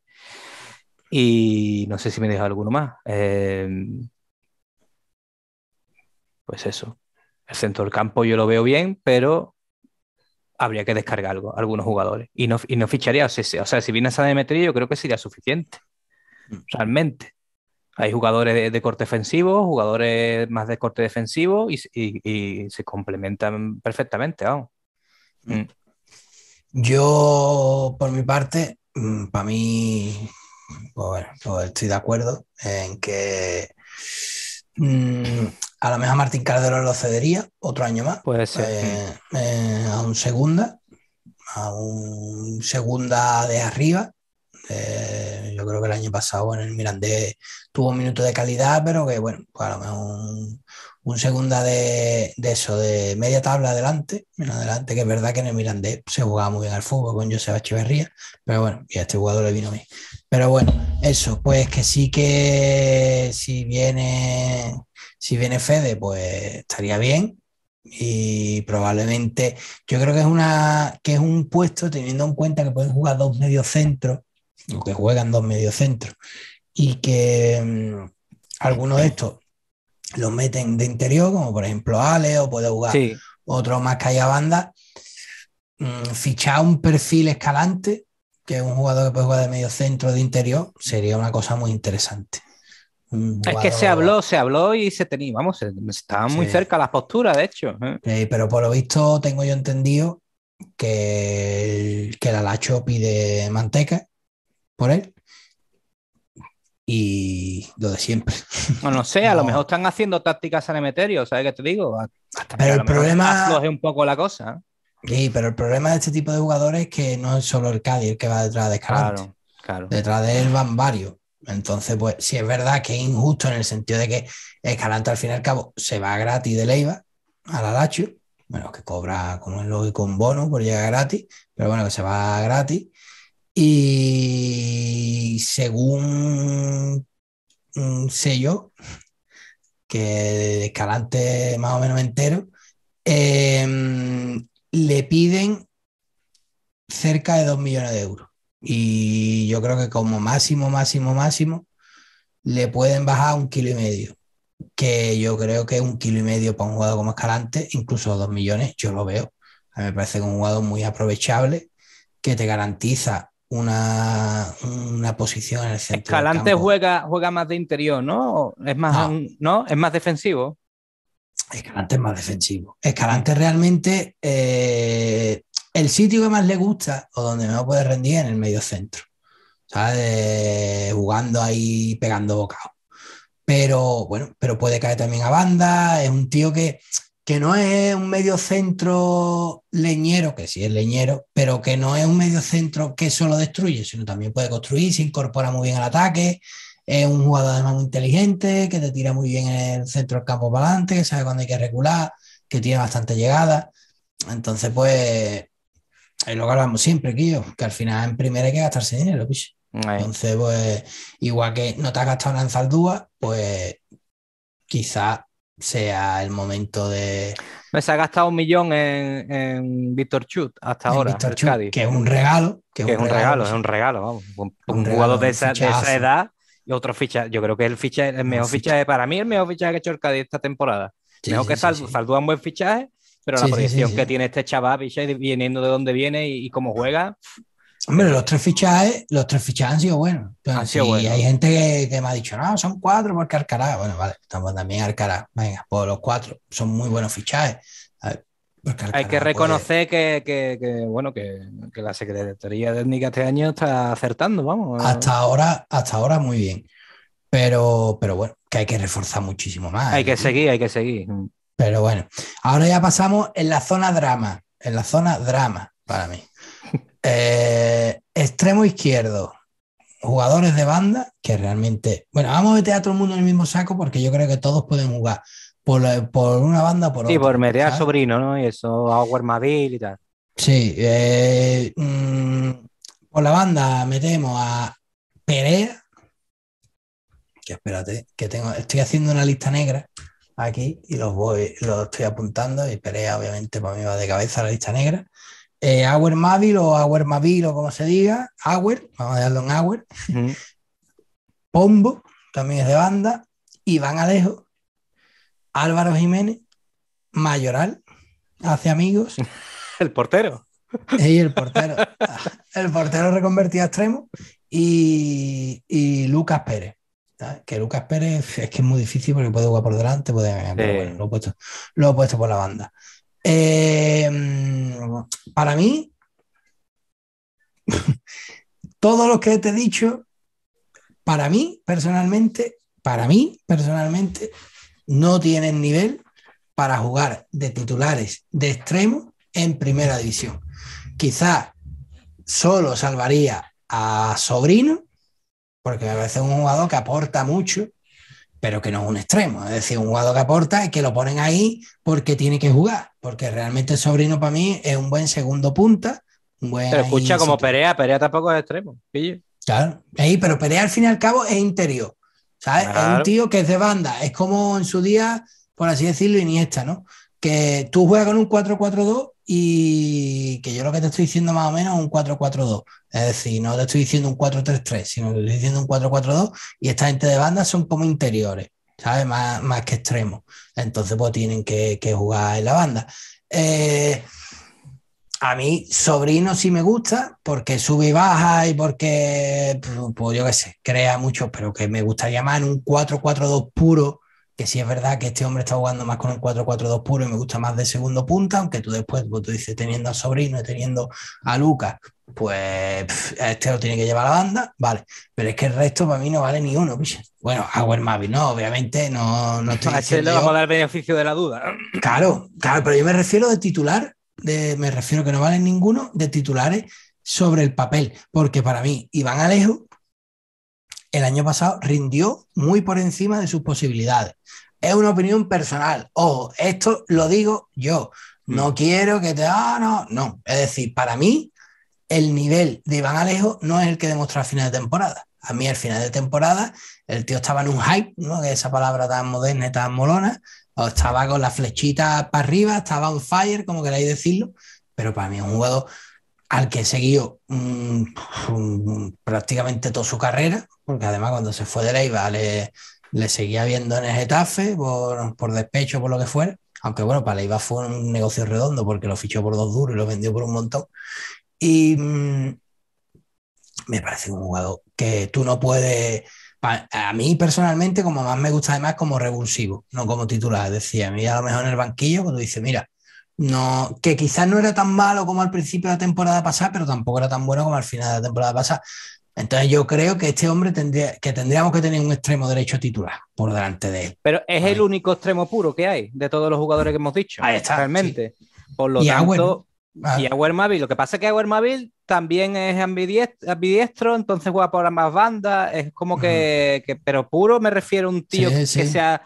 [SPEAKER 2] Y no sé si me deja alguno más. Em, pues eso. El centro del campo yo lo veo bien, pero habría que descargar algo, algunos jugadores. Y no, y no ficharía, o sea, si viene esa de yo creo que sería suficiente. Mm. Realmente. Hay jugadores de, corte ofensivo, jugadores más de corte defensivo y, se complementan perfectamente. Vamos. Mm. Mm.
[SPEAKER 1] Yo, por mi parte, mm, para mí, pues pues estoy de acuerdo en que a lo mejor Martín Caldero lo cedería otro año más. Puede eh, eh, a un segunda, a un segunda de arriba. Eh, yo creo que el año pasado en el Mirandés tuvo un minuto de calidad, pero que bueno, pues un, segundo segunda de, eso, de media tabla adelante, adelante, que es verdad que en el Mirandés se jugaba muy bien al fútbol con Joseba Echeverría, pero bueno, y a este jugador le vino mí Pero bueno, eso, pues que sí que si viene, si viene Fede, pues estaría bien. Y probablemente, yo creo que es una, que es un puesto, teniendo en cuenta que pueden jugar dos mediocentros que juegan dos mediocentros, y que mm, algunos de estos los meten de interior, como por ejemplo Ale, o puede jugar otro más que haya banda. Mm, fichar un perfil escalante, que es un jugador que puede jugar de centro de interior, sería una cosa muy interesante.
[SPEAKER 2] Es que se habló, se habló y se tenía, vamos, estaba muy cerca la postura, de hecho.
[SPEAKER 1] ¿eh? pero por lo visto tengo yo entendido que que la Lacho pide manteca por él.
[SPEAKER 2] Y lo de siempre. <laughs> No, no sé, a lo mejor están haciendo tácticas San Emeterio, ¿sabes qué te digo? pero el problema. Es un poco la cosa. ¿eh?
[SPEAKER 1] Sí, pero el problema de este tipo de jugadores es que no es solo el Cádiz el que va detrás de Escalante.
[SPEAKER 2] Claro, Detrás de él
[SPEAKER 1] van varios. Entonces, pues si es verdad que es injusto en el sentido de que Escalante al fin y al cabo se va gratis de Leiva a la lacho. bueno, que cobra como el lógico con bono por llegar gratis, pero bueno, que se va gratis y según sé yo, que de Escalante más o menos entero, em, le piden cerca de 2 millones de euros. Y yo creo que como máximo, máximo, máximo, le pueden bajar un kilo y medio. Que yo creo que un kilo y medio para un jugador como Escalante, incluso 2 millones, yo lo veo. A mí me parece que un jugador muy aprovechable que te garantiza una, posición en el centro. Escalante
[SPEAKER 2] Juega, juega más de interior, ¿no? Es más, no. Es más defensivo.
[SPEAKER 1] Escalante es más defensivo. Escalante realmente eh, el sitio que más le gusta o donde más puede rendir en el medio centro. ¿sabes? jugando ahí, pegando bocado. Pero bueno, pero puede caer también a banda. Es un tío que que no es un medio centro leñero, que sí es leñero, pero que no es un medio centro que solo destruye, sino también puede construir, se incorpora muy bien al ataque, es un jugador además muy inteligente, que te tira muy bien en el centro del campo para adelante, que sabe cuándo hay que regular, que tiene bastante llegada. Entonces, pues, es lo que hablamos siempre, Kio, que al final en primera hay que gastarse dinero, Entonces, pues, igual
[SPEAKER 2] que no te ha gastado en Zaldúa, pues quizás sea el momento de. se ha gastado un millón en, en Víctor Chut hasta ahora. que es un regalo. Que, es un regalo, pues. es un regalo, vamos. Un, jugador de, esa, esa, edad y otro ficha Yo creo que el, el mejor fichaje. para mí, el mejor fichaje que ha hecho el Cádiz esta temporada. mejor que Saldúa un buen fichaje, pero la posición que tiene este chaval, viniendo de dónde viene y, cómo juega.
[SPEAKER 1] Hombre, los tres fichajes, los tres fichajes han sido buenos. y hay gente que, me ha dicho, no, son cuatro porque arcará. Bueno, vale, estamos también Arcará. Venga, pues los cuatro son muy buenos fichajes. hay que reconocer
[SPEAKER 2] que, que, bueno, que, la Secretaría Técnica este año está acertando, vamos. Hasta
[SPEAKER 1] ahora, hasta ahora muy bien. Pero, pero bueno, que hay que reforzar muchísimo más. Hay que seguir, hay que seguir. Pero bueno, ahora ya pasamos en la zona drama, en la zona drama para mí. Eh, extremo izquierdo, jugadores de banda, que realmente. Bueno, vamos a meter a todo el mundo en el mismo saco porque yo creo que todos pueden jugar por, una banda por otra. Sí, por meter a
[SPEAKER 2] sobrino, ¿no? Y eso, Howard y tal.
[SPEAKER 1] Sí, eh, mm, por la banda metemos a Perea. Que espérate, que tengo, estoy haciendo una lista negra aquí y los voy, los estoy apuntando. Y Perea, obviamente, para mí va de cabeza la lista negra eh, Auer o Auer Mavil o como se diga, Auer, vamos a dejarlo en Auer, Pombo, también es de banda, Iván Alejo, Álvaro Jiménez, Mayoral, hace amigos. <laughs>
[SPEAKER 2] el portero.
[SPEAKER 1] el portero. <laughs> el portero reconvertido a extremo y, y Lucas Pérez. Que Lucas Pérez es que es muy difícil porque puede jugar por delante, lo lo he puesto por la banda. Eh, para mí, <laughs> todo lo que te he dicho, para mí personalmente, para mí personalmente, no tienen nivel para jugar de titulares de extremo en primera división. Quizás solo salvaría a Sobrino, porque me parece un jugador que aporta mucho, pero que no es un extremo. Es decir, un jugador que aporta y que lo ponen ahí porque tiene que jugar. Porque realmente el sobrino para mí es un buen segundo punta. Un buen pero escucha como
[SPEAKER 2] Perea, Perea tampoco es extremo. pille.
[SPEAKER 1] Claro, ahí, pero Perea al fin y al cabo es interior. ¿sabes? Es un tío que es de banda. Es como en su día, por así decirlo, Iniesta, ¿no? Que tú juegas con un 4-4-2 y que yo lo que te estoy diciendo más o menos es un 4-4-2. Es decir, no te estoy diciendo un 4-3-3, sino que te estoy diciendo un 4-4-2 y esta gente de banda son como interiores, ¿sabes? Más, más que extremos. Entonces, pues tienen que, jugar en la banda. Eh, a mí, sobrino sí me gusta, porque sube y baja y porque, pues yo qué sé, crea mucho, pero que me gustaría más en un 4-4-2 puro que si es verdad que este hombre está jugando más con el 4-4-2 puro y me gusta más de segundo punta, aunque tú después, pues, tú dices, teniendo a Sobrino y teniendo a Lucas, pues este lo tiene que llevar la banda, vale. Pero es que el resto para mí no vale ni uno, Bueno, Howard Mavis, no, obviamente no, no estoy <laughs> diciendo...
[SPEAKER 2] beneficio de la duda.
[SPEAKER 1] Claro, claro, pero yo me refiero de titular, de, me refiero que no vale ninguno de titulares sobre el papel, porque para mí Iván Alejo el año pasado rindió muy por encima de sus posibilidades. Es una opinión personal. Ojo, esto lo digo yo. No mm. quiero que te. Ah, no, no. Es decir, para mí, el nivel de Iván Alejo no es el que demostró al final de temporada. A mí, al final de temporada, el tío estaba en un hype, ¿no? esa palabra tan moderna y tan molona. O estaba con la flechita para arriba, estaba un fire, como queráis decirlo. Pero para mí es un juego al que he mm, mm, prácticamente toda su carrera, porque además cuando se fue de Leiva le, seguía viendo en el Getafe por, despecho, por lo que fuera. Aunque bueno, para Leiva fue un negocio redondo porque lo fichó por dos duros y lo vendió por un montón. Y mm, me parece un jugador que tú no puedes. A mí personalmente, como más me gusta además como revulsivo, no como titular. decía mira a mí a lo mejor en el banquillo, cuando dice, mira, no, que quizás no era tan malo como al principio de la temporada pasada, pero tampoco era tan bueno como al final de la temporada pasada. Entonces yo creo que este hombre tendría, que tendríamos que tener un extremo derecho titular por delante de él.
[SPEAKER 2] Pero es el único extremo puro que hay de todos los jugadores que hemos dicho. Ahí está. Realmente. Por lo y tanto, ah. Lo que pasa es que Agüer Mavil también es ambidiestro, entonces juega por ambas bandas. Es como que, pero puro me refiero a un tío que, que sea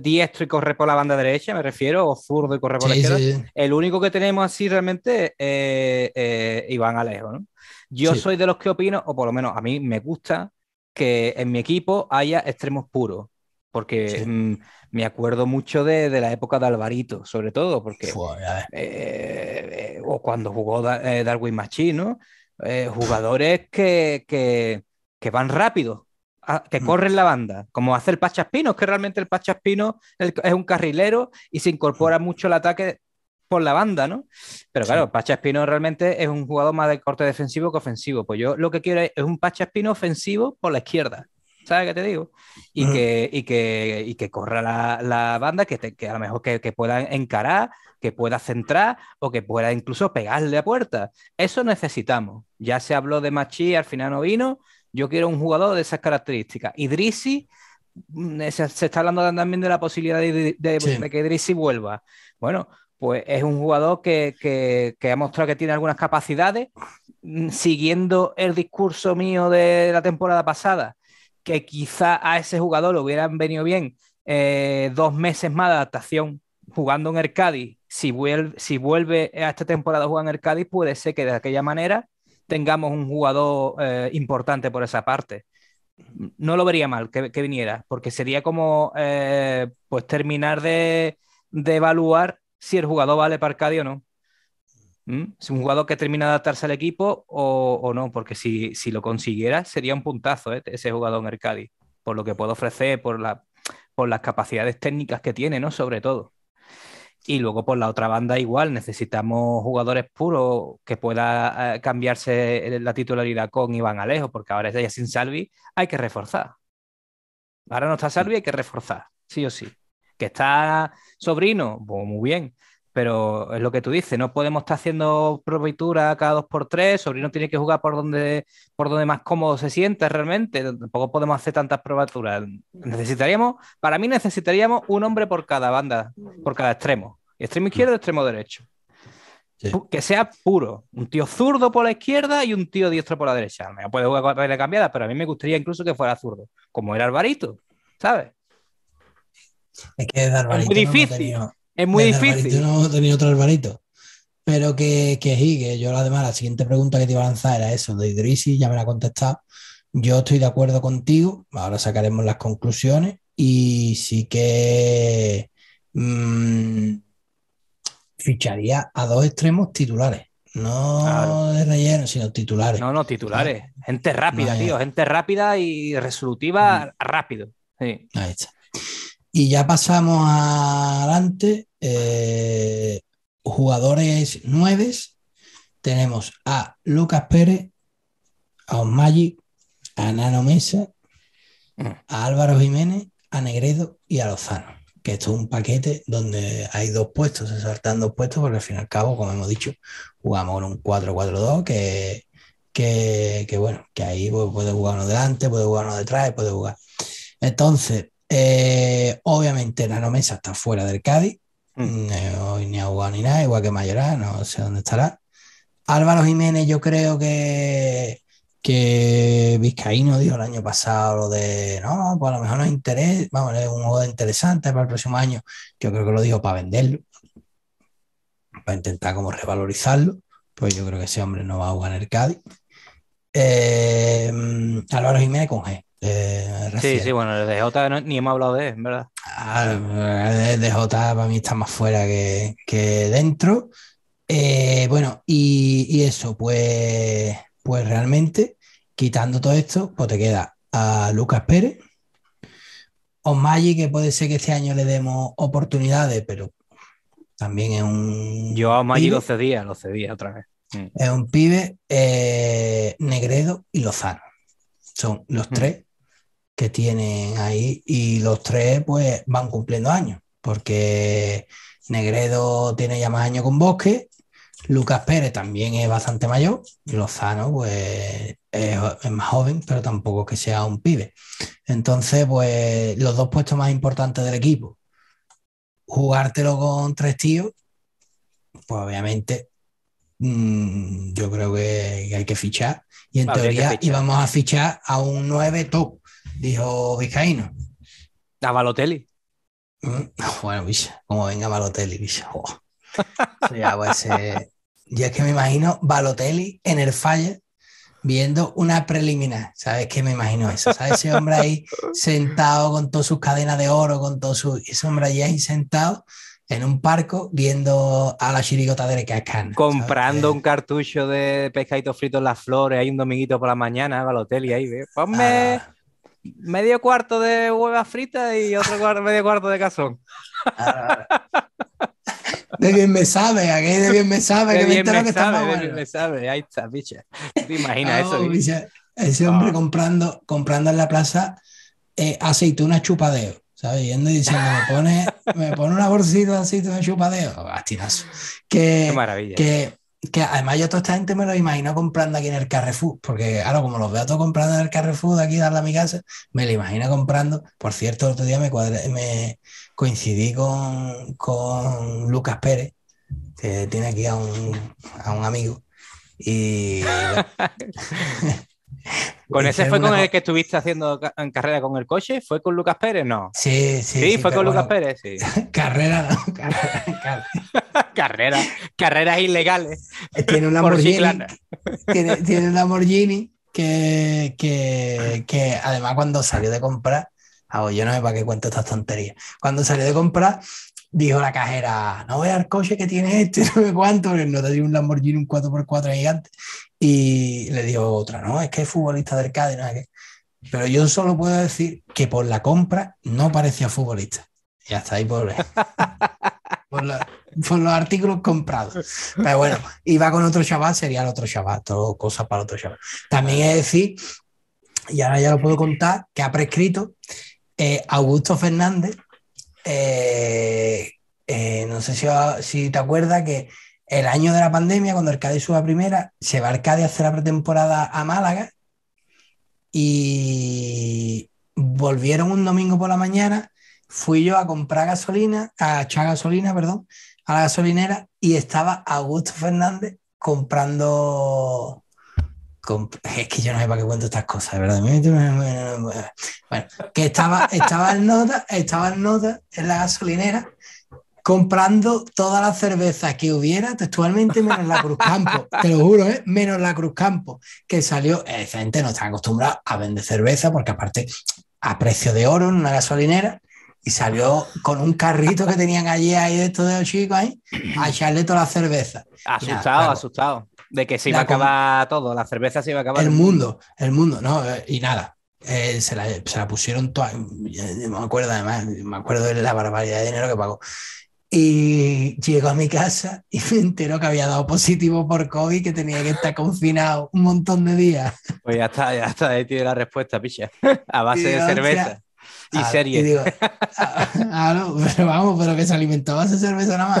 [SPEAKER 2] diestro y corre por la banda derecha, me refiero, o zurdo y corre por la izquierda. El único que tenemos así realmente es eh, eh, Iván Alejo. ¿no? Yo soy de los que opino, o por lo menos a mí me gusta, que en mi equipo haya extremos puros. Porque mm, me acuerdo mucho de, la época de Alvarito, sobre todo, porque. Eh, o cuando jugó Darwin Machine, jugadores que, que, que van rápido, que mm. la banda, como hace el Pachaspino, que realmente el Pachaspino es un carrilero y se incorpora mm. mucho el ataque por la banda, ¿no? Pero claro, Pacha Pachaspino realmente es un jugador más de corte defensivo que ofensivo. Pues yo lo que quiero es un Pachaspino ofensivo por la izquierda. ¿sabes qué te digo? Y, mm. que, que, y que corra la, banda, que, a lo mejor que, que, pueda encarar, que pueda centrar o que pueda incluso pegarle a puerta. Eso necesitamos. Ya se habló de Machi, al final no vino, yo quiero un jugador de esas características. Y mm, eh, se, se, está hablando también de la posibilidad de, que Drissi vuelva. Bueno, pues es un jugador que, ha mostrado que tiene algunas capacidades, mm, siguiendo el discurso mío de la temporada pasada, que quizá a ese jugador le hubieran venido bien eh, dos meses más de adaptación jugando en el Cádiz. Si vuelve, si vuelve a esta temporada a jugar en el Cádiz, puede ser que de aquella manera tengamos un jugador eh, importante por esa parte. No lo vería mal que, viniera, porque sería como eh, pues terminar de, evaluar si el jugador vale para Arcadi o no. ¿Mm? Si un jugador que termina de adaptarse al equipo o, no, porque si, lo consiguiera sería un puntazo eh, ese jugador en Arcadi, por lo que puede ofrecer, por, la, por las capacidades técnicas que tiene, ¿no? Sobre todo. Y luego por la otra banda igual, necesitamos jugadores puros que pueda eh, cambiarse eh, la titularidad con Iván Alejo, porque ahora ya sin Salvi hay que reforzar. Ahora no está Salvi, hay que reforzar, sí o sí. Que está sobrino, pues muy bien. Pero es lo que tú dices, no podemos estar haciendo probitura cada dos por tres, Sobrino tiene que jugar por donde, por donde más cómodo se siente realmente, tampoco podemos hacer tantas probaturas. Necesitaríamos, para mí necesitaríamos un hombre por cada banda, por cada extremo, extremo mm. izquierdo, extremo derecho. Que sea puro, un tío zurdo por la izquierda y un tío diestro por la derecha. Me puede jugar con la cambiada, pero a mí me gustaría incluso que fuera zurdo, como era Alvarito, ¿sabes? Es que difícil. Es muy difícil. No
[SPEAKER 1] tenido otro Alvarito. Pero que, que sí, que yo además la siguiente pregunta que te iba a lanzar era eso, de Idrisi, ya me la ha contestado. Yo estoy de acuerdo contigo, ahora sacaremos las conclusiones y sí que mm, ficharía a dos extremos titulares. No de relleno,
[SPEAKER 2] sino titulares. No, no, titulares. gente rápida, tío. Gente rápida y resolutiva mm. rápido. Sí. Ahí está.
[SPEAKER 1] Y ya pasamos adelante, eh, jugadores nueves. Tenemos a Lucas Pérez, a Magic a Nano Mesa, a Álvaro Jiménez, a Negredo y a Lozano. Que esto es un paquete donde hay dos puestos, se saltan dos puestos, porque al fin y al cabo, como hemos dicho, jugamos con un 4-4-2 que, que, bueno, que ahí pues, puede jugar uno delante, puede jugar uno detrás, puede jugar. Entonces, eh, obviamente Mesa está fuera del Cádiz, mm. Mm, eh, Hoy ni a ni nada, igual que Mayorá, no sé dónde estará. Álvaro Jiménez, yo creo que, que Vizcaíno dijo el año pasado lo de, no, pues a lo mejor nos interesa, vamos, es un juego interesante para el próximo año. Yo creo que lo dijo para venderlo, para intentar como revalorizarlo, pues yo creo que ese hombre no va a jugar en el Cádiz. Eh, mm, Álvaro Jiménez con G. Eh, sí, sí,
[SPEAKER 2] bueno, el DJ ni hemos hablado de él, ¿verdad?
[SPEAKER 1] Ah, el el DJ para mí está más fuera que, dentro. Eh, bueno, y, eso, pues, pues realmente, quitando todo esto, pues te queda a Lucas Pérez, O Maggi que puede ser que este año le demos oportunidades, pero también es un.
[SPEAKER 2] Yo a Maggi lo cedía, lo cedía otra vez. Mm.
[SPEAKER 1] Es un pibe, eh, Negredo y Lozano. Son los mm. tres que tienen ahí y los tres pues van cumpliendo años, porque Negredo tiene ya más años con Bosque, Lucas Pérez también es bastante mayor Lozano pues es, más joven, pero tampoco que sea un pibe. Entonces pues los dos puestos más importantes del equipo, jugártelo con tres tíos, pues obviamente mm, yo creo que hay que fichar y en teoría íbamos a fichar a un 9 top dijo Vizcaíno. A Balotelli. Mm, bueno, como venga Balotelli, bicho. Pues, eh, yo es que me imagino Balotelli en el falle viendo una preliminar, ¿sabes qué me imagino eso? ¿Sabes ese hombre ahí sentado con todas sus cadenas de oro, con todo su... Ese hombre ahí sentado en un parco viendo a la chirigota de Cascana.
[SPEAKER 2] Comprando un cartucho de pescaditos fritos en las flores, hay un dominguito por la mañana, Balotelli ahí, ponme... Ah, medio cuarto de hueva frita y otro cuarto, medio cuarto de cazón. Ah.
[SPEAKER 1] de bien me sabe, de bien me sabe. De que bien me, sabe, de bien
[SPEAKER 2] me sabe, ahí está, bicha. ¿Te imaginas eso?
[SPEAKER 1] Ese hombre ah. comprando, comprando en la plaza eh, aceitunas chupadeo. ¿sabes? Yendo y diciendo, me pone, me pone una bolsita de aceitunas chupadeo. <laughs> Oh, bastinazo. Que, Qué maravilla que además yo toda esta gente me lo imagino comprando aquí en el Carrefour, porque ahora como los veo todos comprando en el Carrefour de aquí de a mi casa, me lo imagino comprando. Por cierto, el otro día me, me coincidí con, con, Lucas Pérez, que tiene aquí a un, a un amigo, y <laughs>
[SPEAKER 2] <laughs> ¿Con ese fue con el que estuviste haciendo en carrera con el coche? ¿Fue con Lucas Pérez? No. Sí, sí. Sí, fue con Lucas Pérez, sí. <laughs>
[SPEAKER 1] <laughs> Carrera, carrera,
[SPEAKER 2] <laughs> carrera. Carreras ilegales. Eh, tiene una Lamborghini.
[SPEAKER 1] Tiene, tiene que, además cuando salió de comprar, ah, yo no sé para qué cuento estas tonterías. Cuando salió de comprar, dijo la cajera, no veas el coche que tiene este, <laughs> no sé cuánto, no te dio un Lamborghini, un 4x4 gigante. Y le dijo otra, no, es que es futbolista del Cádiz, no Pero yo solo puedo decir que por la compra no parecía futbolista. Y hasta ahí por, <laughs> por, los artículos comprados. Pero bueno, iba con otro chaval, sería el otro chaval, todo cosas para el otro chaval. También es decir, y ahora ya lo puedo contar, que ha prescrito eh, Augusto Fernández, eh, eh, no sé si, si te acuerdas que el año de la pandemia, cuando el va a primera, se va Cádiz a hacer la pretemporada a Málaga y volvieron un domingo por la mañana. Fui yo a comprar gasolina, a echar gasolina, perdón, a la gasolinera y estaba Augusto Fernández comprando <laughs> es que yo no sé para qué cuento estas cosas, de ¿verdad? Bueno, que estaba, estaba en nota, estaba en nota en la gasolinera comprando todas las cervezas que hubiera textualmente menos la Cruz Campo, <laughs> te lo juro, ¿eh? menos la Cruz Campo, que salió, eh, esa gente no está acostumbrada a vender cerveza porque aparte a precio de oro en una gasolinera y salió con un carrito que tenían allí ahí de estos de los chicos ahí a echarle toda la cerveza.
[SPEAKER 2] Asustado, asustado. De que se iba a acabar todo, la cerveza se iba a acabar. El mundo,
[SPEAKER 1] el mundo, ¿no? Y nada. Eh, se, la, se, la, pusieron toda. Eh, me acuerdo además, me acuerdo de la barbaridad de dinero que pagó. Y llegó a mi casa y me enteró que había dado positivo por COVID, que tenía que estar confinado un montón de días.
[SPEAKER 2] Pues ya está, ya está, ahí tiene la respuesta, picha. <laughs> A base de cerveza. Y ah, serie <laughs>
[SPEAKER 1] ah, ah, pero vamos, pero que se alimentaba esa cerveza nada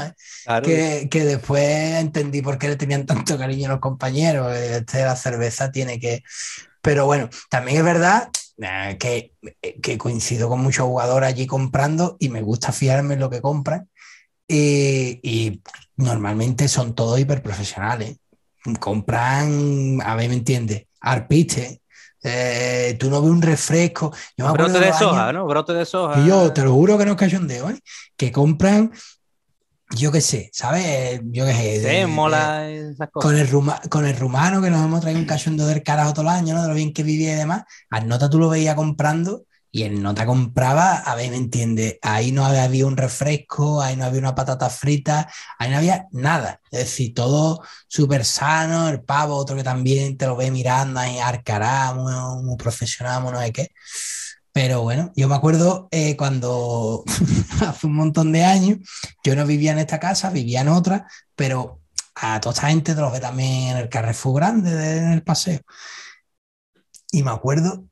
[SPEAKER 1] más. ¿eh? Que, después entendí por qué le tenían tanto cariño a los compañeros. Eh, este, la cerveza tiene que. Pero bueno, también es verdad eh, que, coincido con muchos jugadores allí comprando y me gusta fiarme en lo que compran. Y, normalmente son todos hiperprofesionales. Compran, a ver, me entiende, arpiste, eh, tú no ves un refresco. brote de, soja, ¿no?
[SPEAKER 2] Brote de soja. Y yo te
[SPEAKER 1] lo juro que no es cachondeo, ¿eh? Que compran, yo qué sé,
[SPEAKER 2] ¿sabes? Yo qué sé. mola esas Con el,
[SPEAKER 1] con el rumano que nos hemos traído un cachondeo del carajo todo el año, ¿no? De lo bien que vivía y demás. Al nota tú lo veías comprando y él no te compraba, a ver, ¿me entiende Ahí no había un refresco, ahí no había una patata frita, ahí no había nada. Es decir, todo súper sano, el pavo, otro que también te lo ve mirando ahí, arcará, muy, profesional, muy no sé qué. Pero bueno, yo me acuerdo eh, cuando <laughs> hace un montón de años, yo no vivía en esta casa, vivía en otra, pero a toda esta gente te los ve también en el Carrefour Grande, en el paseo. Y me acuerdo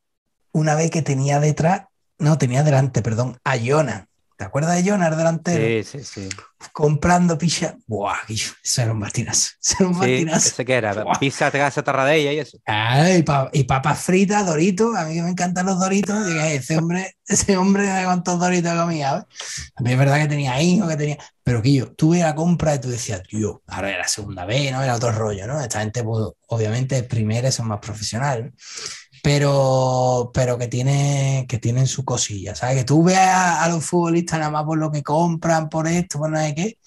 [SPEAKER 1] una vez que tenía detrás, no, tenía delante, perdón, a Jonah ¿Te acuerdas de Jonas, el delantero? Sí, sí, sí. Comprando pizza.
[SPEAKER 2] Buah, eso era un martinazo. <laughs> Eso era un ¿Ese que era? Buah. Pizza, casa, tarradella y eso.
[SPEAKER 1] y, y, papas fritas, doritos. A mí me encantan los doritos. ese hombre, <laughs> ese hombre cuántos doritos comía. A mí es verdad que tenía hijos, que tenía. Pero que yo tuve la compra y tú decías, yo ahora era la segunda vez, ¿no? Era otro rollo, ¿no? Esta gente, pues, obviamente, primera son más profesional pero, pero que, tiene, que tienen su cosilla. ¿Sabes? Que tú veas a, los futbolistas nada más por lo que compran, por esto, por nada de qué,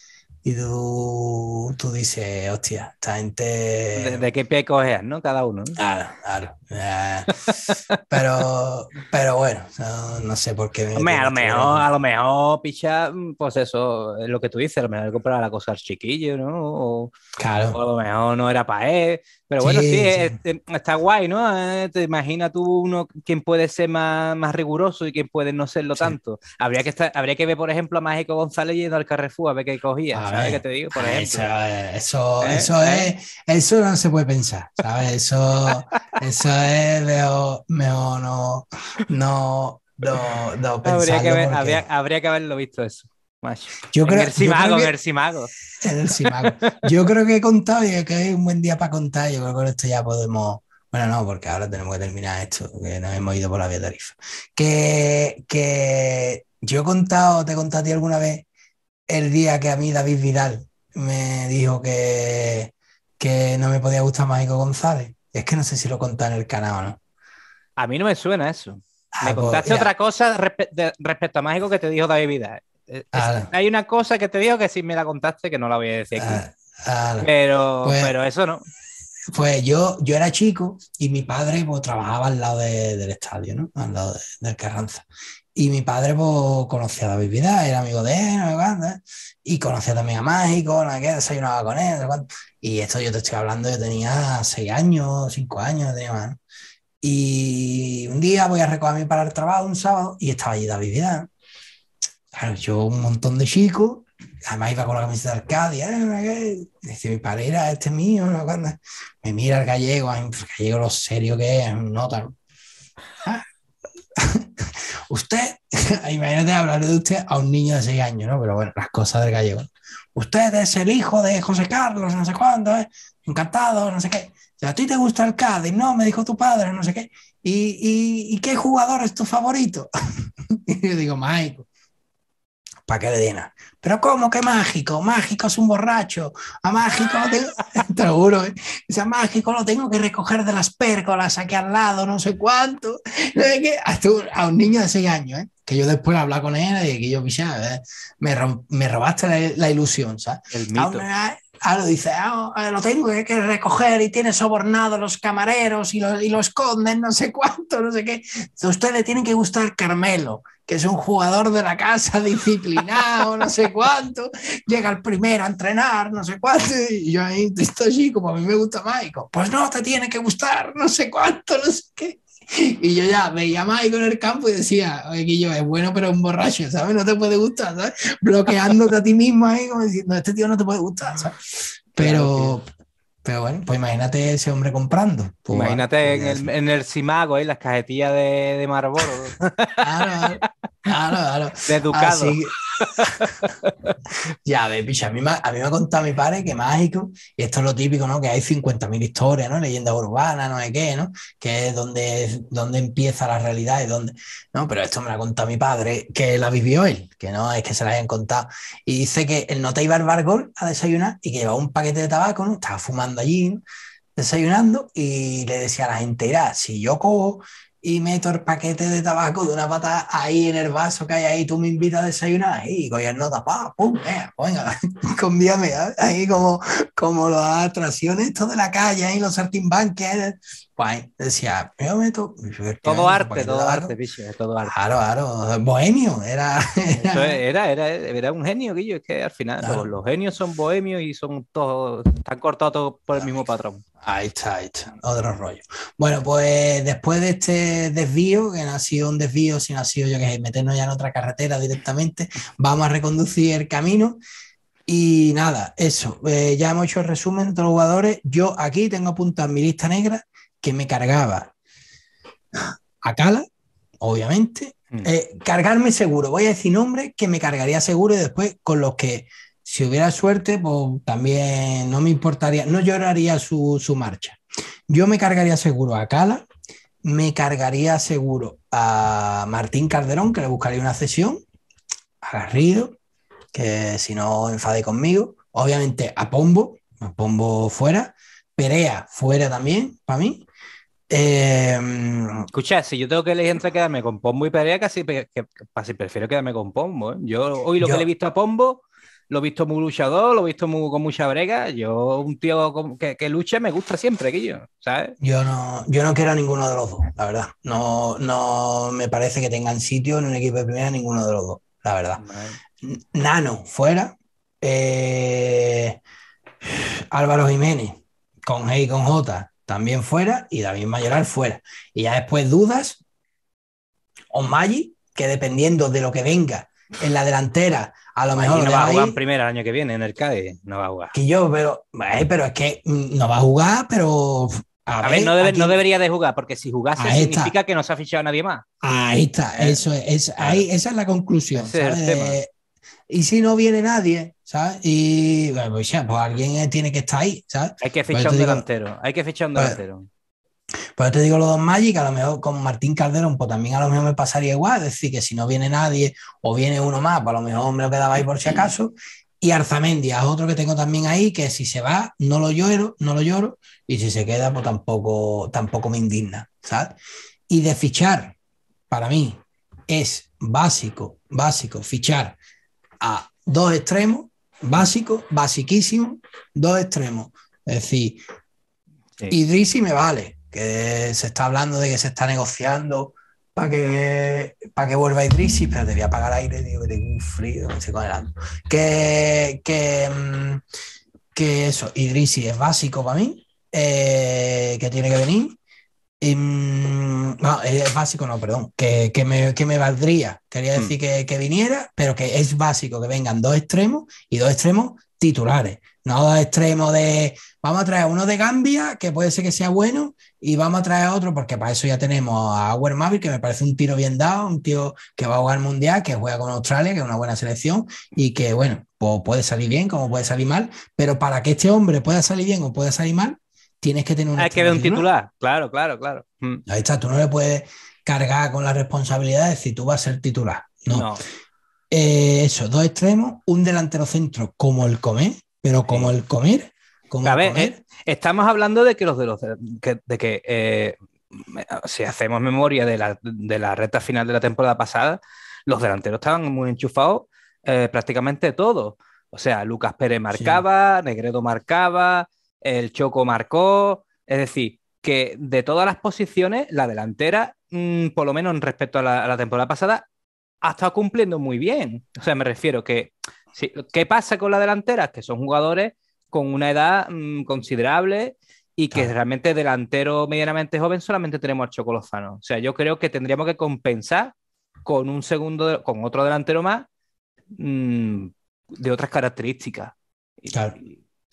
[SPEAKER 1] y tú, tú dices, hostia, esta gente... ¿De, qué pie cogeas, no?
[SPEAKER 2] Cada uno. ¿no? Claro, claro. Eh, pero, pero bueno,
[SPEAKER 1] no, sé por qué... Hombre, a, lo este mejor, a lo
[SPEAKER 2] mejor, picha, mm, pues eso, es lo que tú dices, a lo mejor compraba la cosa al chiquillo, ¿no? O, claro. a lo mejor no era para él. Pero bueno, sí, está guay, ¿no? Eh, te imaginas tú uno Quién puede ser más, más riguroso y quién puede no serlo tanto. Habría que, estar, habría que ver, por ejemplo, a Mágico González yendo al Carrefour a ver qué cogía. Eso,
[SPEAKER 1] eso, es, eso no se puede pensar, ¿sabes? Eso, eso es mejor, no, no, no, <laughs> habría,
[SPEAKER 2] que haberlo visto eso. Yo creo, <laughs>
[SPEAKER 1] Yo creo que he contado y que es un buen día para contar. Yo creo que con esto ya podemos. Bueno, no, porque ahora tenemos que terminar esto, que nos hemos ido por la vía tarifa. Que, que yo he contado, te he contado a ti alguna vez, el día que a mí David Vidal me dijo que, que no me podía gustar Mágico González. Es que no sé si lo contaste en el canal o no.
[SPEAKER 2] A mí no me suena eso. Ah, me pues, contaste otra cosa respecto a Mágico que te dijo David Vidal. Eh, hay una cosa que te digo que si me la contaste que no la voy a decir aquí. Ah, pero, pues, pero eso no.
[SPEAKER 1] Pues yo, yo era chico y mi padre pues, trabajaba al lado del estadio, ¿no? Al lado del Carranza. Y mi padre pues, conocía a David Vidal, era amigo de él, ¿eh? y conocía también a Mágico, no desayunaba con él. y esto yo te estoy hablando, yo tenía seis años, cinco años, tenía más. Y un día voy a recogerme para el trabajo, un sábado, y estaba allí David Vidal. Claro, yo un montón de chicos, además iba con la camiseta de Arcadia, ¿eh? mi padre, era este mío, me mira el gallego, el pues, gallego lo serio que es, nota. Usted, <laughs> imagínate hablar de usted a un niño de 6 años, ¿no? Pero bueno, las cosas del gallego. Usted es el hijo de José Carlos, no sé cuándo, ¿eh? encantado, no sé qué. a ti te gusta el Cádiz, no, me dijo tu padre, no sé qué. ¿Y, qué jugador es tu favorito? <laughs> y yo digo, Maico, para que dena, Pero ¿cómo que mágico? Mágico es un borracho. A mágico lo tengo, <laughs> te lo juro, ¿eh? a mágico lo tengo que recoger de las pércolas aquí al lado, no sé cuánto. A un niño de seis años, ¿eh? que yo después hablaba con él y que yo, me, robaste la, ilusión, ¿sabes? El mito. Ahora dice, ah, ah, lo tengo que recoger y tiene sobornado los camareros y lo, y esconden, no sé cuánto, no sé qué. Ustedes le tiene que gustar Carmelo, que es un jugador de la casa <laughs> disciplinado, no sé cuánto. Llega el primero a entrenar, no sé cuánto. Y yo ahí estoy allí, como a mí me gusta Michael. Pues no, te tiene que gustar, no sé cuánto, no sé qué. Y yo ya me más ahí con el campo y decía, oye, Guillo, es bueno, pero es un borracho, ¿sabes? No te puede gustar, ¿sabes? Bloqueándote a ti mismo ahí, como diciendo, este tío no te puede gustar, ¿sabes? Pero, pero bueno, pues imagínate ese hombre comprando.
[SPEAKER 2] Pues, imagínate pues, en el, en el, Simago, ¿eh? las cajetillas de, de Marlboro. claro,
[SPEAKER 1] claro, claro. <laughs> De educado
[SPEAKER 2] <laughs> ya, ve, picha, a mí,
[SPEAKER 1] me, a mí ha contado mi padre que mágico, y esto es lo típico, ¿no? Que hay 50.000 historias, ¿no? Leyendas urbanas, no sé qué, ¿no? Que es donde, donde empieza la realidad y donde. No, pero esto me lo ha contado mi padre, que la vivió él, que no es que se la hayan contado. Y dice que él no te iba al bargol a desayunar y que llevaba un paquete de tabaco, ¿no? Estaba fumando allí, desayunando, y le decía a la gente, irá, si yo cojo y meto el paquete de tabaco de una pata ahí en el vaso que hay ahí, tú me invitas a desayunar y gobierno no pum, venga, <laughs> convíame, ¿eh? ahí como, como las atracciones esto de la calle ahí... los saltimbanques,
[SPEAKER 2] guay, decía,
[SPEAKER 1] Todo arte, todo arte, todo arte. Claro, claro, bohemio,
[SPEAKER 2] era... <laughs> Era, era, era, un genio, Guillo, es que al final los, genios son bohemios y son todos, están cortados por el mismo patrón. Ahí está, ahí está, otro rollo.
[SPEAKER 1] Bueno, pues después de este desvío, que no ha sido un desvío, sino ha sido, yo que meternos ya en otra carretera directamente, vamos a reconducir el camino. Y nada, eso. Eh, ya hemos hecho el resumen de los jugadores. Yo aquí tengo apuntado mi lista negra que me cargaba. A Cala, obviamente. Mm. Eh, cargarme seguro. Voy a decir nombres que me cargaría seguro y después con los que, si hubiera suerte, pues también no me importaría, no lloraría su, su marcha. Yo me cargaría seguro a Cala, me cargaría seguro a Martín Calderón, que le buscaría una cesión, a Garrido, que si no enfade conmigo, obviamente a Pombo, a Pombo fuera, Perea fuera también, para mí, Em,
[SPEAKER 2] Escucha, si yo tengo que elegir entre quedarme con Pombo y Perea, casi, prefiero quedarme con Pombo. ¿eh? Yo hoy lo que le he visto a Pombo, lo he visto muy luchador, lo he visto con mucha brega. Yo, un tío que, lucha, me gusta siempre, que yo,
[SPEAKER 1] Yo no, yo no quiero a ninguno de los dos, la verdad. No, no me parece que tengan sitio en un equipo de primera ninguno de los dos, la verdad. Nano, fuera. Eh, Álvaro Jiménez, con G y con J también fuera y David Mayoral fuera. Y ya después Dudas o Maggi, que dependiendo de lo que venga en la delantera,
[SPEAKER 2] a lo mejor. no va a jugar en primera el año que viene en el CAE, no va a jugar. Que yo, pero, eh, pero es que
[SPEAKER 1] mm, no va a jugar, pero.
[SPEAKER 2] A, ver, no, debería de jugar, porque si jugase significa que no se ha fichado nadie más. Ahí
[SPEAKER 1] está, eh, eso es, ahí, esa es la conclusión. ¿Y si no viene nadie? ¿Sabes? Y pues, ya, pues alguien eh, tiene que estar ahí, ¿sabes? Hay que pues fichar un delantero,
[SPEAKER 2] hay que fichar un pues delantero.
[SPEAKER 1] Pues te digo los dos Magic,
[SPEAKER 2] a lo mejor con
[SPEAKER 1] Martín Calderón, pues también a lo mejor me pasaría igual, es decir, que si no viene nadie o viene uno más, pues a lo mejor me lo quedaba ahí por si acaso. Y Arzamendi es otro que tengo también ahí, que si se va, no lo lloro, no lo lloro, y si se queda, pues tampoco, tampoco me indigna, ¿sabes? Y de fichar, para mí, es básico, básico, fichar a dos extremos, básicos, basiquísimos, dos extremos. Es decir, sí. Idrisi me vale, que se está hablando de que se está negociando para que, para que vuelva Idrisi, pero te voy a apagar aire, digo que tengo un frío, me estoy congelando. Que, que, mm, que eso, Idrisi es básico para mí, eh, que tiene que venir Em, eh, es básico, no, perdón, que, que, me, que me, valdría. Quería decir mm. que, que, viniera, pero que es básico que vengan dos extremos y dos extremos titulares. No dos extremos de vamos a traer uno de Gambia, que puede ser que sea bueno, y vamos a traer otro, porque para eso ya tenemos a Werner que me parece un tiro bien dado, un tío que va a jugar mundial, que juega con Australia, que es una buena selección, y que bueno, pues puede salir bien como puede salir mal, pero para que este hombre pueda salir bien o pueda salir mal, tienes que tener un. Hay que ver un titular,
[SPEAKER 2] claro, claro, claro. Mm.
[SPEAKER 1] Ahí está, tú no le puedes cargar con la responsabilidad si tú vas a ser titular. No. Eh, eso, dos extremos, un delantero centro como el comer, pero como el comer.
[SPEAKER 2] a ver, eh, estamos hablando de que los de los de, que, eh, si hacemos memoria de la, de recta final de la temporada pasada, los delanteros estaban muy enchufados prácticamente todos. O sea, Lucas Pérez marcaba, Negredo marcaba, el Choco marcó, es decir, que de todas las posiciones, la delantera, mm, por lo menos respecto a la, temporada pasada, ha estado cumpliendo muy bien. O sea, me refiero que, ¿qué pasa con la delantera? Que son jugadores con una edad mm, considerable y que realmente delantero medianamente joven solamente tenemos al Lozano, O sea, yo creo que tendríamos que compensar con un segundo, con otro delantero más mm, de otras características.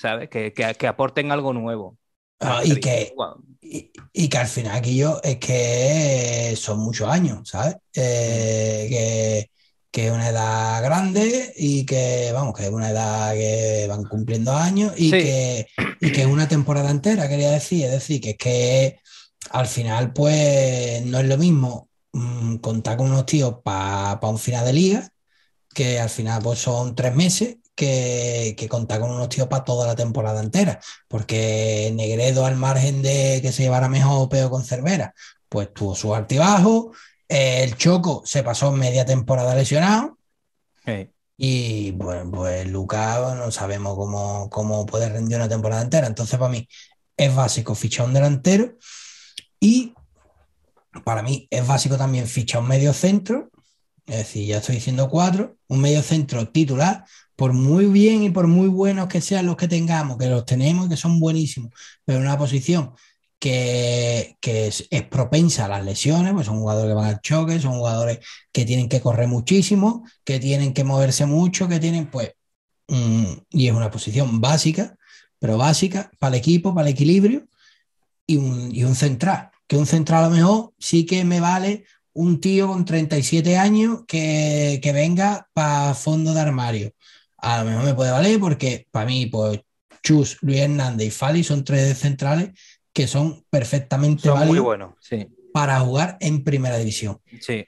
[SPEAKER 2] ¿sabes? Que, que, aporten algo nuevo. Ah, y, que,
[SPEAKER 1] y, que al final aquí yo, es que son muchos años, ¿sabes? Eh, mm. que, es una edad grande y que, vamos, que es una edad que van cumpliendo años y, que, y que es una temporada entera, quería decir. Es decir, que es que al final, pues, no es lo mismo mm, contar con unos tíos para un final de liga, que al final pues, son tres meses, que, contar con unos tíos para toda la temporada entera, porque Negredo, al margen de que se llevara mejor o peor con Cervera, pues tuvo su altibajo. Eh, el Choco se pasó media temporada lesionado. Y bueno, pues Lucas no sabemos cómo, cómo puede rendir una temporada entera. Entonces, para mí es básico fichar un delantero y para mí es básico también fichar un medio centro. Es decir, ya estoy diciendo cuatro, un medio centro titular, por muy bien y por muy buenos que sean los que tengamos, que los tenemos y que son buenísimos, pero en una posición que, es, propensa a las lesiones, pues son jugadores que van al choque, son jugadores que tienen que correr muchísimo, que tienen que moverse mucho, que tienen, pues, mm, y es una posición básica, pero básica para el equipo, para el equilibrio, y un, central, que un central a lo mejor sí que me vale un tío con 37 años que venga para fondo de armario a lo mejor me puede valer porque para mí, pues Chus, Luis Hernández y Fali son tres centrales que son perfectamente son para jugar en primera división. Sí.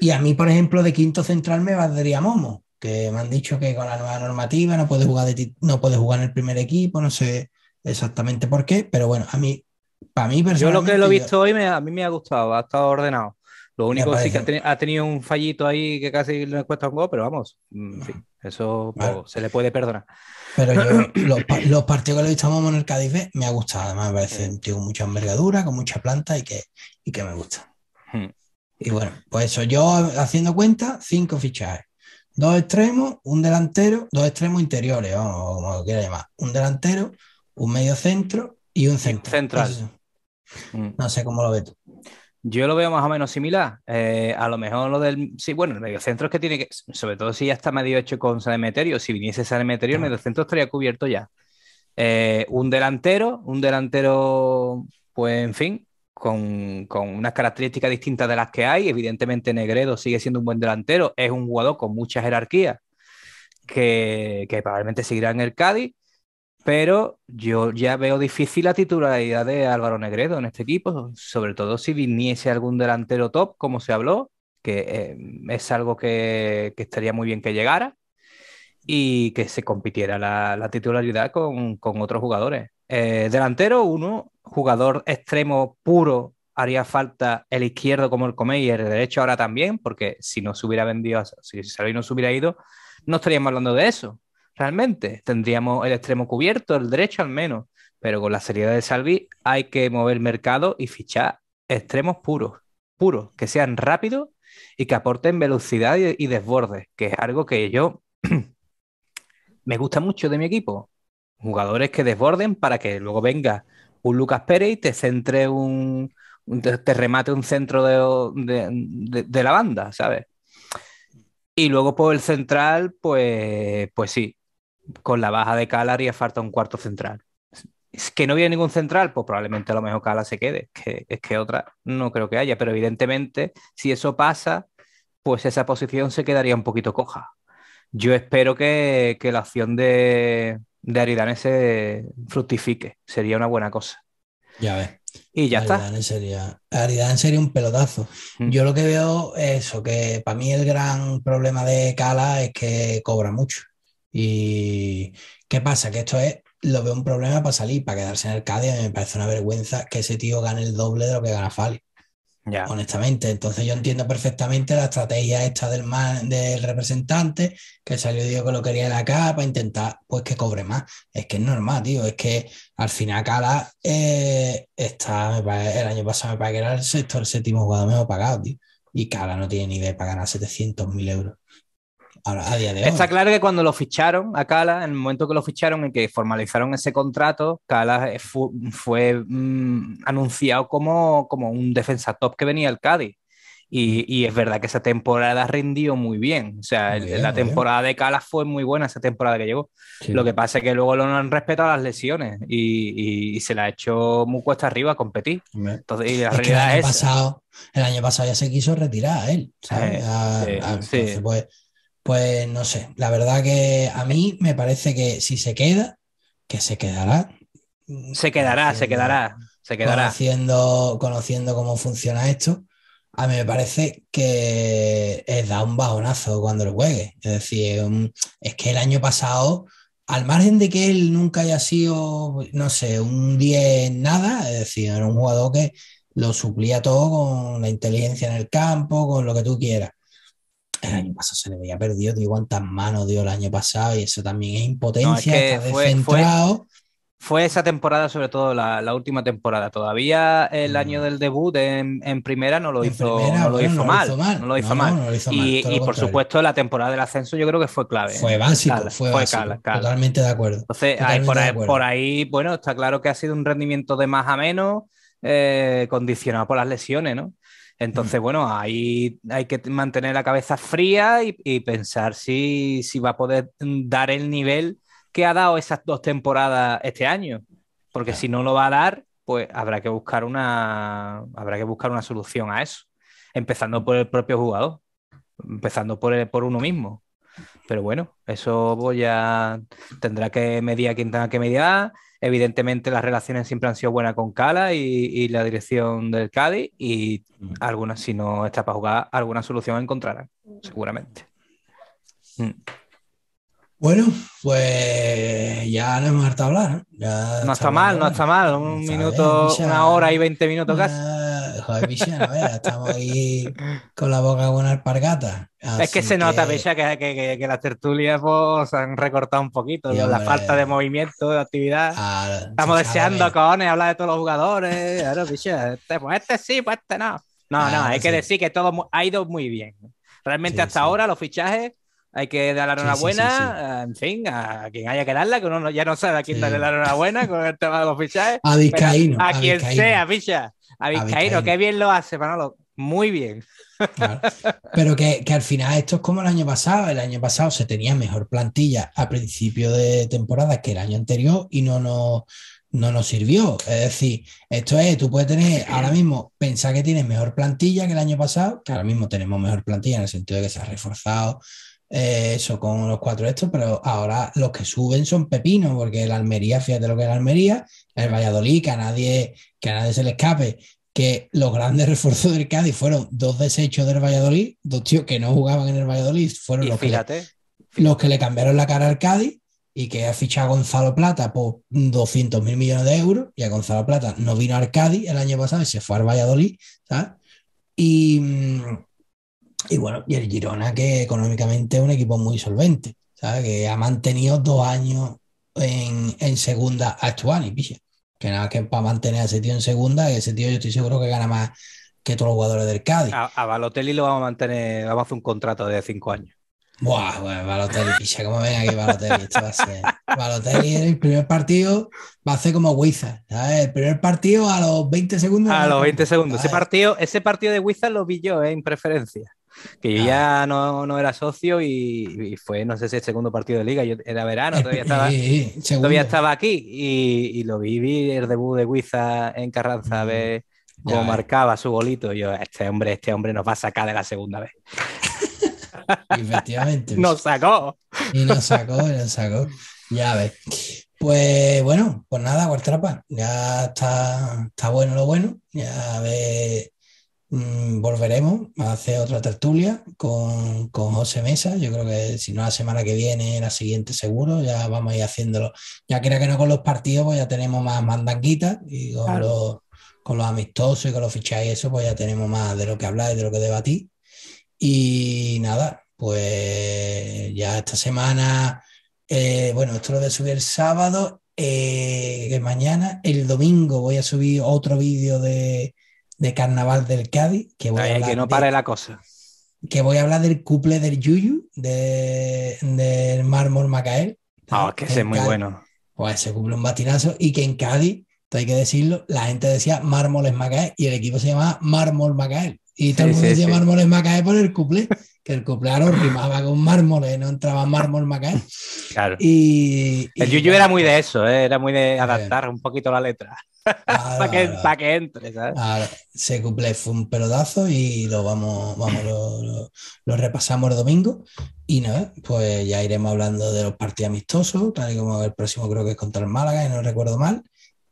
[SPEAKER 1] Y a mí, por ejemplo, de quinto central me valdría Momo, que me han dicho que con la nueva normativa no puede jugar, de no puede jugar en el primer equipo, no sé exactamente por qué, pero bueno, a mí, para mí personalmente... Yo lo que lo he visto
[SPEAKER 2] hoy a mí me ha gustado, ha estado ordenado. Lo único sí que ha, tenido un fallito ahí que casi le cuesta un gol, pero vamos, mm, eso se le puede perdonar.
[SPEAKER 1] Pero yo, <clears throat> los, partidos que le Momo en el Cádiz me ha gustado, además me parece un tío con mucha envergadura, con mucha planta y que, que me gusta.
[SPEAKER 2] Hmm. Y bueno,
[SPEAKER 1] pues eso, yo haciendo cuenta, cinco fichajes. Dos extremos, un delantero, dos extremos interiores, o como lo quiera llamar. Un delantero, un medio centro y un centro. Central. Hmm. No sé cómo lo ves tú.
[SPEAKER 2] Yo lo veo más o menos similar. Eh, a lo mejor lo del. Sí, bueno, el mediocentro es que tiene que. Sobre todo si ya está medio hecho con San Emeterio. Si viniese San Emeterio, el mediocentro estaría cubierto ya. Eh, un delantero, un delantero, pues en fin, con, unas características distintas de las que hay. Evidentemente, Negredo sigue siendo un buen delantero. Es un jugador con mucha jerarquía que probablemente seguirá en el Cádiz. Pero yo ya veo difícil la titularidad de Álvaro Negredo en este equipo, sobre todo si viniese algún delantero top, como se habló, que em, es algo que, estaría muy bien que llegara y que se compitiera la, titularidad con, con, otros jugadores. Eh, delantero, uno, jugador extremo puro, haría falta el izquierdo como el Comey y el derecho ahora también, porque si no se hubiera vendido, si Salvi no se hubiera ido, no estaríamos hablando de eso realmente. Tendríamos el extremo cubierto, el derecho al menos, pero con la seriedad de Salvi hay que mover mercado y fichar extremos puros, puros, que sean rápidos y que aporten velocidad y, desbordes, desborde, que es algo que yo <clears throat> me gusta mucho de mi equipo. Jugadores que desborden para que luego venga un Lucas Pérez y te centre un, te, remate un centro de, de, la banda, ¿sabes? Y luego por pues, el central, pues, pues sí, con la baja de haría falta un cuarto central. Es que no viene ningún central, pues probablemente a lo mejor Cala se quede. Es que, es que otra no creo que haya, pero evidentemente, si eso pasa, pues esa posición se quedaría un poquito coja. Yo espero que, la acción de, de Aridane se fructifique. Sería una buena cosa. Ya ves. Y ya Aridane
[SPEAKER 1] está. Sería, Aridane sería un pelotazo. Mm. Yo lo que veo es eso, que para mí el gran problema de Cala es que cobra mucho. ¿Y qué pasa? Que esto es, lo veo un problema para salir, para quedarse en el y Me parece una vergüenza que ese tío gane el doble de lo que gana Fali. ya Honestamente, entonces yo entiendo perfectamente la estrategia esta del, del representante que salió y dijo que lo quería la capa para intentar pues que cobre más. Es que es normal, tío. Es que al final Cala eh, está, el año pasado me parece el sexto, el séptimo jugador mejor pagado, tío. Y Cala no tiene ni idea de pagar 700
[SPEAKER 2] mil euros. Está claro que cuando lo ficharon a Cala, en el momento que lo ficharon, Y que formalizaron ese contrato, Cala eh, fue, mm, anunciado como, como un defensa top que venía al Cádiz. Y, es verdad que esa temporada rindió muy bien. O sea, la temporada de Cala fue muy buena, esa temporada que llegó. Lo que pasa es que luego lo han respetado las lesiones y, se la ha hecho muy cuesta arriba competir. el, año pasado,
[SPEAKER 1] ya se quiso retirar él. a,
[SPEAKER 2] él eh,
[SPEAKER 1] pues, pues no sé, la verdad que a mí me parece que si se
[SPEAKER 2] queda, que se quedará. Se quedará, se quedará, se quedará.
[SPEAKER 1] Conociendo, conociendo cómo funciona esto, a mí me parece que es da un bajonazo cuando lo juegue. Es decir, es que el año pasado, al margen de que él nunca haya sido, no sé, un 10 nada, es decir, era un jugador que lo suplía todo con la inteligencia en el campo, con lo que tú quieras el año pasado se le había perdido, digo, cuántas manos dio el año pasado y eso también es impotencia, fue,
[SPEAKER 2] Fue, esa temporada, sobre todo la, última temporada. Todavía el mm. año del debut en, primera no lo, hizo, mal, No lo hizo mal. y, por supuesto, la temporada del ascenso yo creo que fue clave. Fue básico, fue, Totalmente de acuerdo. Entonces, por, ahí, bueno, está claro que ha sido un rendimiento de más a menos. Eh, condicionado por las lesiones, ¿no? Entonces, bueno, ahí hay que mantener la cabeza fría y, pensar si, si, va a poder dar el nivel que ha dado esas dos temporadas este año. Porque si no lo va a dar, pues habrá que buscar una habrá que buscar una solución a eso. Empezando por el propio jugador, empezando por, por uno mismo. Pero bueno, eso pues ya tendrá que medir a quien tenga que mediar. Evidentemente las relaciones siempre han sido buenas con Cala y, la dirección del Cádiz y mm. algunas, si no está para jugar, alguna solución encontrarán, seguramente. Mm. Bueno,
[SPEAKER 1] pues
[SPEAKER 2] ya no hemos harto hablar. ¿eh? no está mal, no está mal. Un minuto, una hora y veinte minutos casi joder, no estamos ahí
[SPEAKER 1] con la boca buena alpargata.
[SPEAKER 2] Así es que se nota, que... que, las tertulias pues, han recortado un poquito, la falta de movimiento, de actividad. Ah, estamos deseando, con cojones, hablar de todos los jugadores. Este, pues, este, sí, pues, este no. No, no, ah, hay que decir que todo ha ido muy bien. Realmente hasta ahora los fichajes hay que dar la enhorabuena, en fin, a quien haya que darla, que uno ya no sabe a quién darle la enhorabuena con el tema de los fichajes. A Vizcaíno. A, quien sea, ficha. A Vizcaíno, qué bien lo hace, Manolo. Muy bien.
[SPEAKER 1] Pero que, al final esto es como el año pasado. El año pasado se tenía mejor plantilla a principio de temporada que el año anterior y no no nos sirvió. Es decir, esto es, tú puedes tener ahora mismo, pensar que tienes mejor plantilla que el año pasado, que ahora mismo tenemos mejor plantilla en el sentido de que se ha reforzado eh, eso con los cuatro estos, pero ahora los que suben son pepinos, porque el Almería, fíjate lo que es el Almería, el Valladolid, que a nadie, que a nadie se le escape, que los grandes <laughs> refuerzos del Cádiz fueron dos desechos del Valladolid, dos tíos que no jugaban en el Valladolid, fueron los, que, los que le cambiaron la cara al Cádiz y que ha fichado a Gonzalo Plata por 200 mil millones de euros y a Gonzalo Plata no vino al Cádiz el año pasado y se fue al Valladolid, ¿sabes? Y mm, y bueno, y el Girona, que económicamente es un equipo muy solvente, ¿sabes? que ha mantenido dos años en, en segunda actual, y piche. Que nada, que para mantener a ese tío en segunda, ese tío yo estoy seguro que gana más que todos los jugadores del Cádiz.
[SPEAKER 2] A, Balotelli lo vamos a mantener, vamos a hacer un contrato de cinco años. Buah, bueno, Balotelli, picha, cómo ven aquí Balotelli, va a ser. Balotelli
[SPEAKER 1] en el primer partido va a ser como Wizard, ¿sabes? El primer partido a los 20 segundos. A los 20
[SPEAKER 2] segundos. Ese partido, ese partido de Wizard lo vi yo, ¿eh? en preferencia que yo ah. ya no, era socio y, fue, no sé si el segundo partido de liga, yo era verano, <laughs> todavía estaba, todavía estaba aquí y, lo vi, vi el debut de Guiza en Carranza, a ver mm, cómo eh. marcaba su golito, yo, este hombre, este hombre nos va a sacar de la segunda vez. <laughs>
[SPEAKER 1] Efectivamente. nos sacó. Y nos sacó, nos sacó. Ya ves. Pues bueno, pues nada, Guartrapa, ya está, está bueno lo bueno. Ya ves Mm, volveremos a hacer otra tertulia con, con, José Mesa. Yo creo que si no la semana que viene, la siguiente seguro, ya vamos a ir haciéndolo. Ya era que no con los partidos, pues ya tenemos más mandanguitas y con, los, con los amistosos y con los fichajes eso, pues ya tenemos más de lo que hablar y de lo que debatir. Y nada, pues ya esta semana, eh, bueno, esto lo de subir el sábado, eh, mañana, el domingo voy a subir otro vídeo de de carnaval del Cádiz.
[SPEAKER 2] Que, voy a que no pare la cosa.
[SPEAKER 1] Que voy a hablar del couple del Yuyu, de, del Mármol Macael.
[SPEAKER 2] Ah, que es muy bueno.
[SPEAKER 1] Pues se cumple un batinazo y que en Cádiz, hay que decirlo, la gente decía Mármoles Macael y el equipo se llamaba Mármol Macael. Y todo el mundo decía Mármoles Macael por el couple, que el couple ahora rimaba con mármoles, no entraba mármol Macael.
[SPEAKER 2] Claro. Y, el Yuyu pues, ¿eh? era muy de eso, eh, era muy de adaptar un poquito la letra.
[SPEAKER 1] Ah. para, que,
[SPEAKER 2] que, entre, ¿sabes? Ah,
[SPEAKER 1] cumple fue un pelotazo y lo vamos, vamos, lo, lo, repasamos el domingo. Y no, pues ya iremos hablando de los partidos amistosos, tal y como el próximo creo que es contra el Málaga, y no recuerdo mal.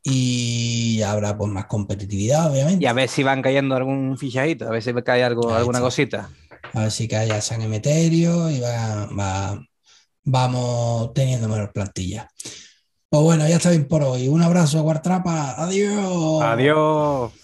[SPEAKER 1] Y habrá pues más competitividad, obviamente.
[SPEAKER 2] Y a ver si van cayendo algún fichajito a ver si cae algo, alguna cosita.
[SPEAKER 1] A ver si cae San Emeterio y va, va, vamos teniendo menos plantillas. Pues bueno, ya está bien por hoy. Un abrazo, Guartrapa.
[SPEAKER 2] Adiós. Adiós.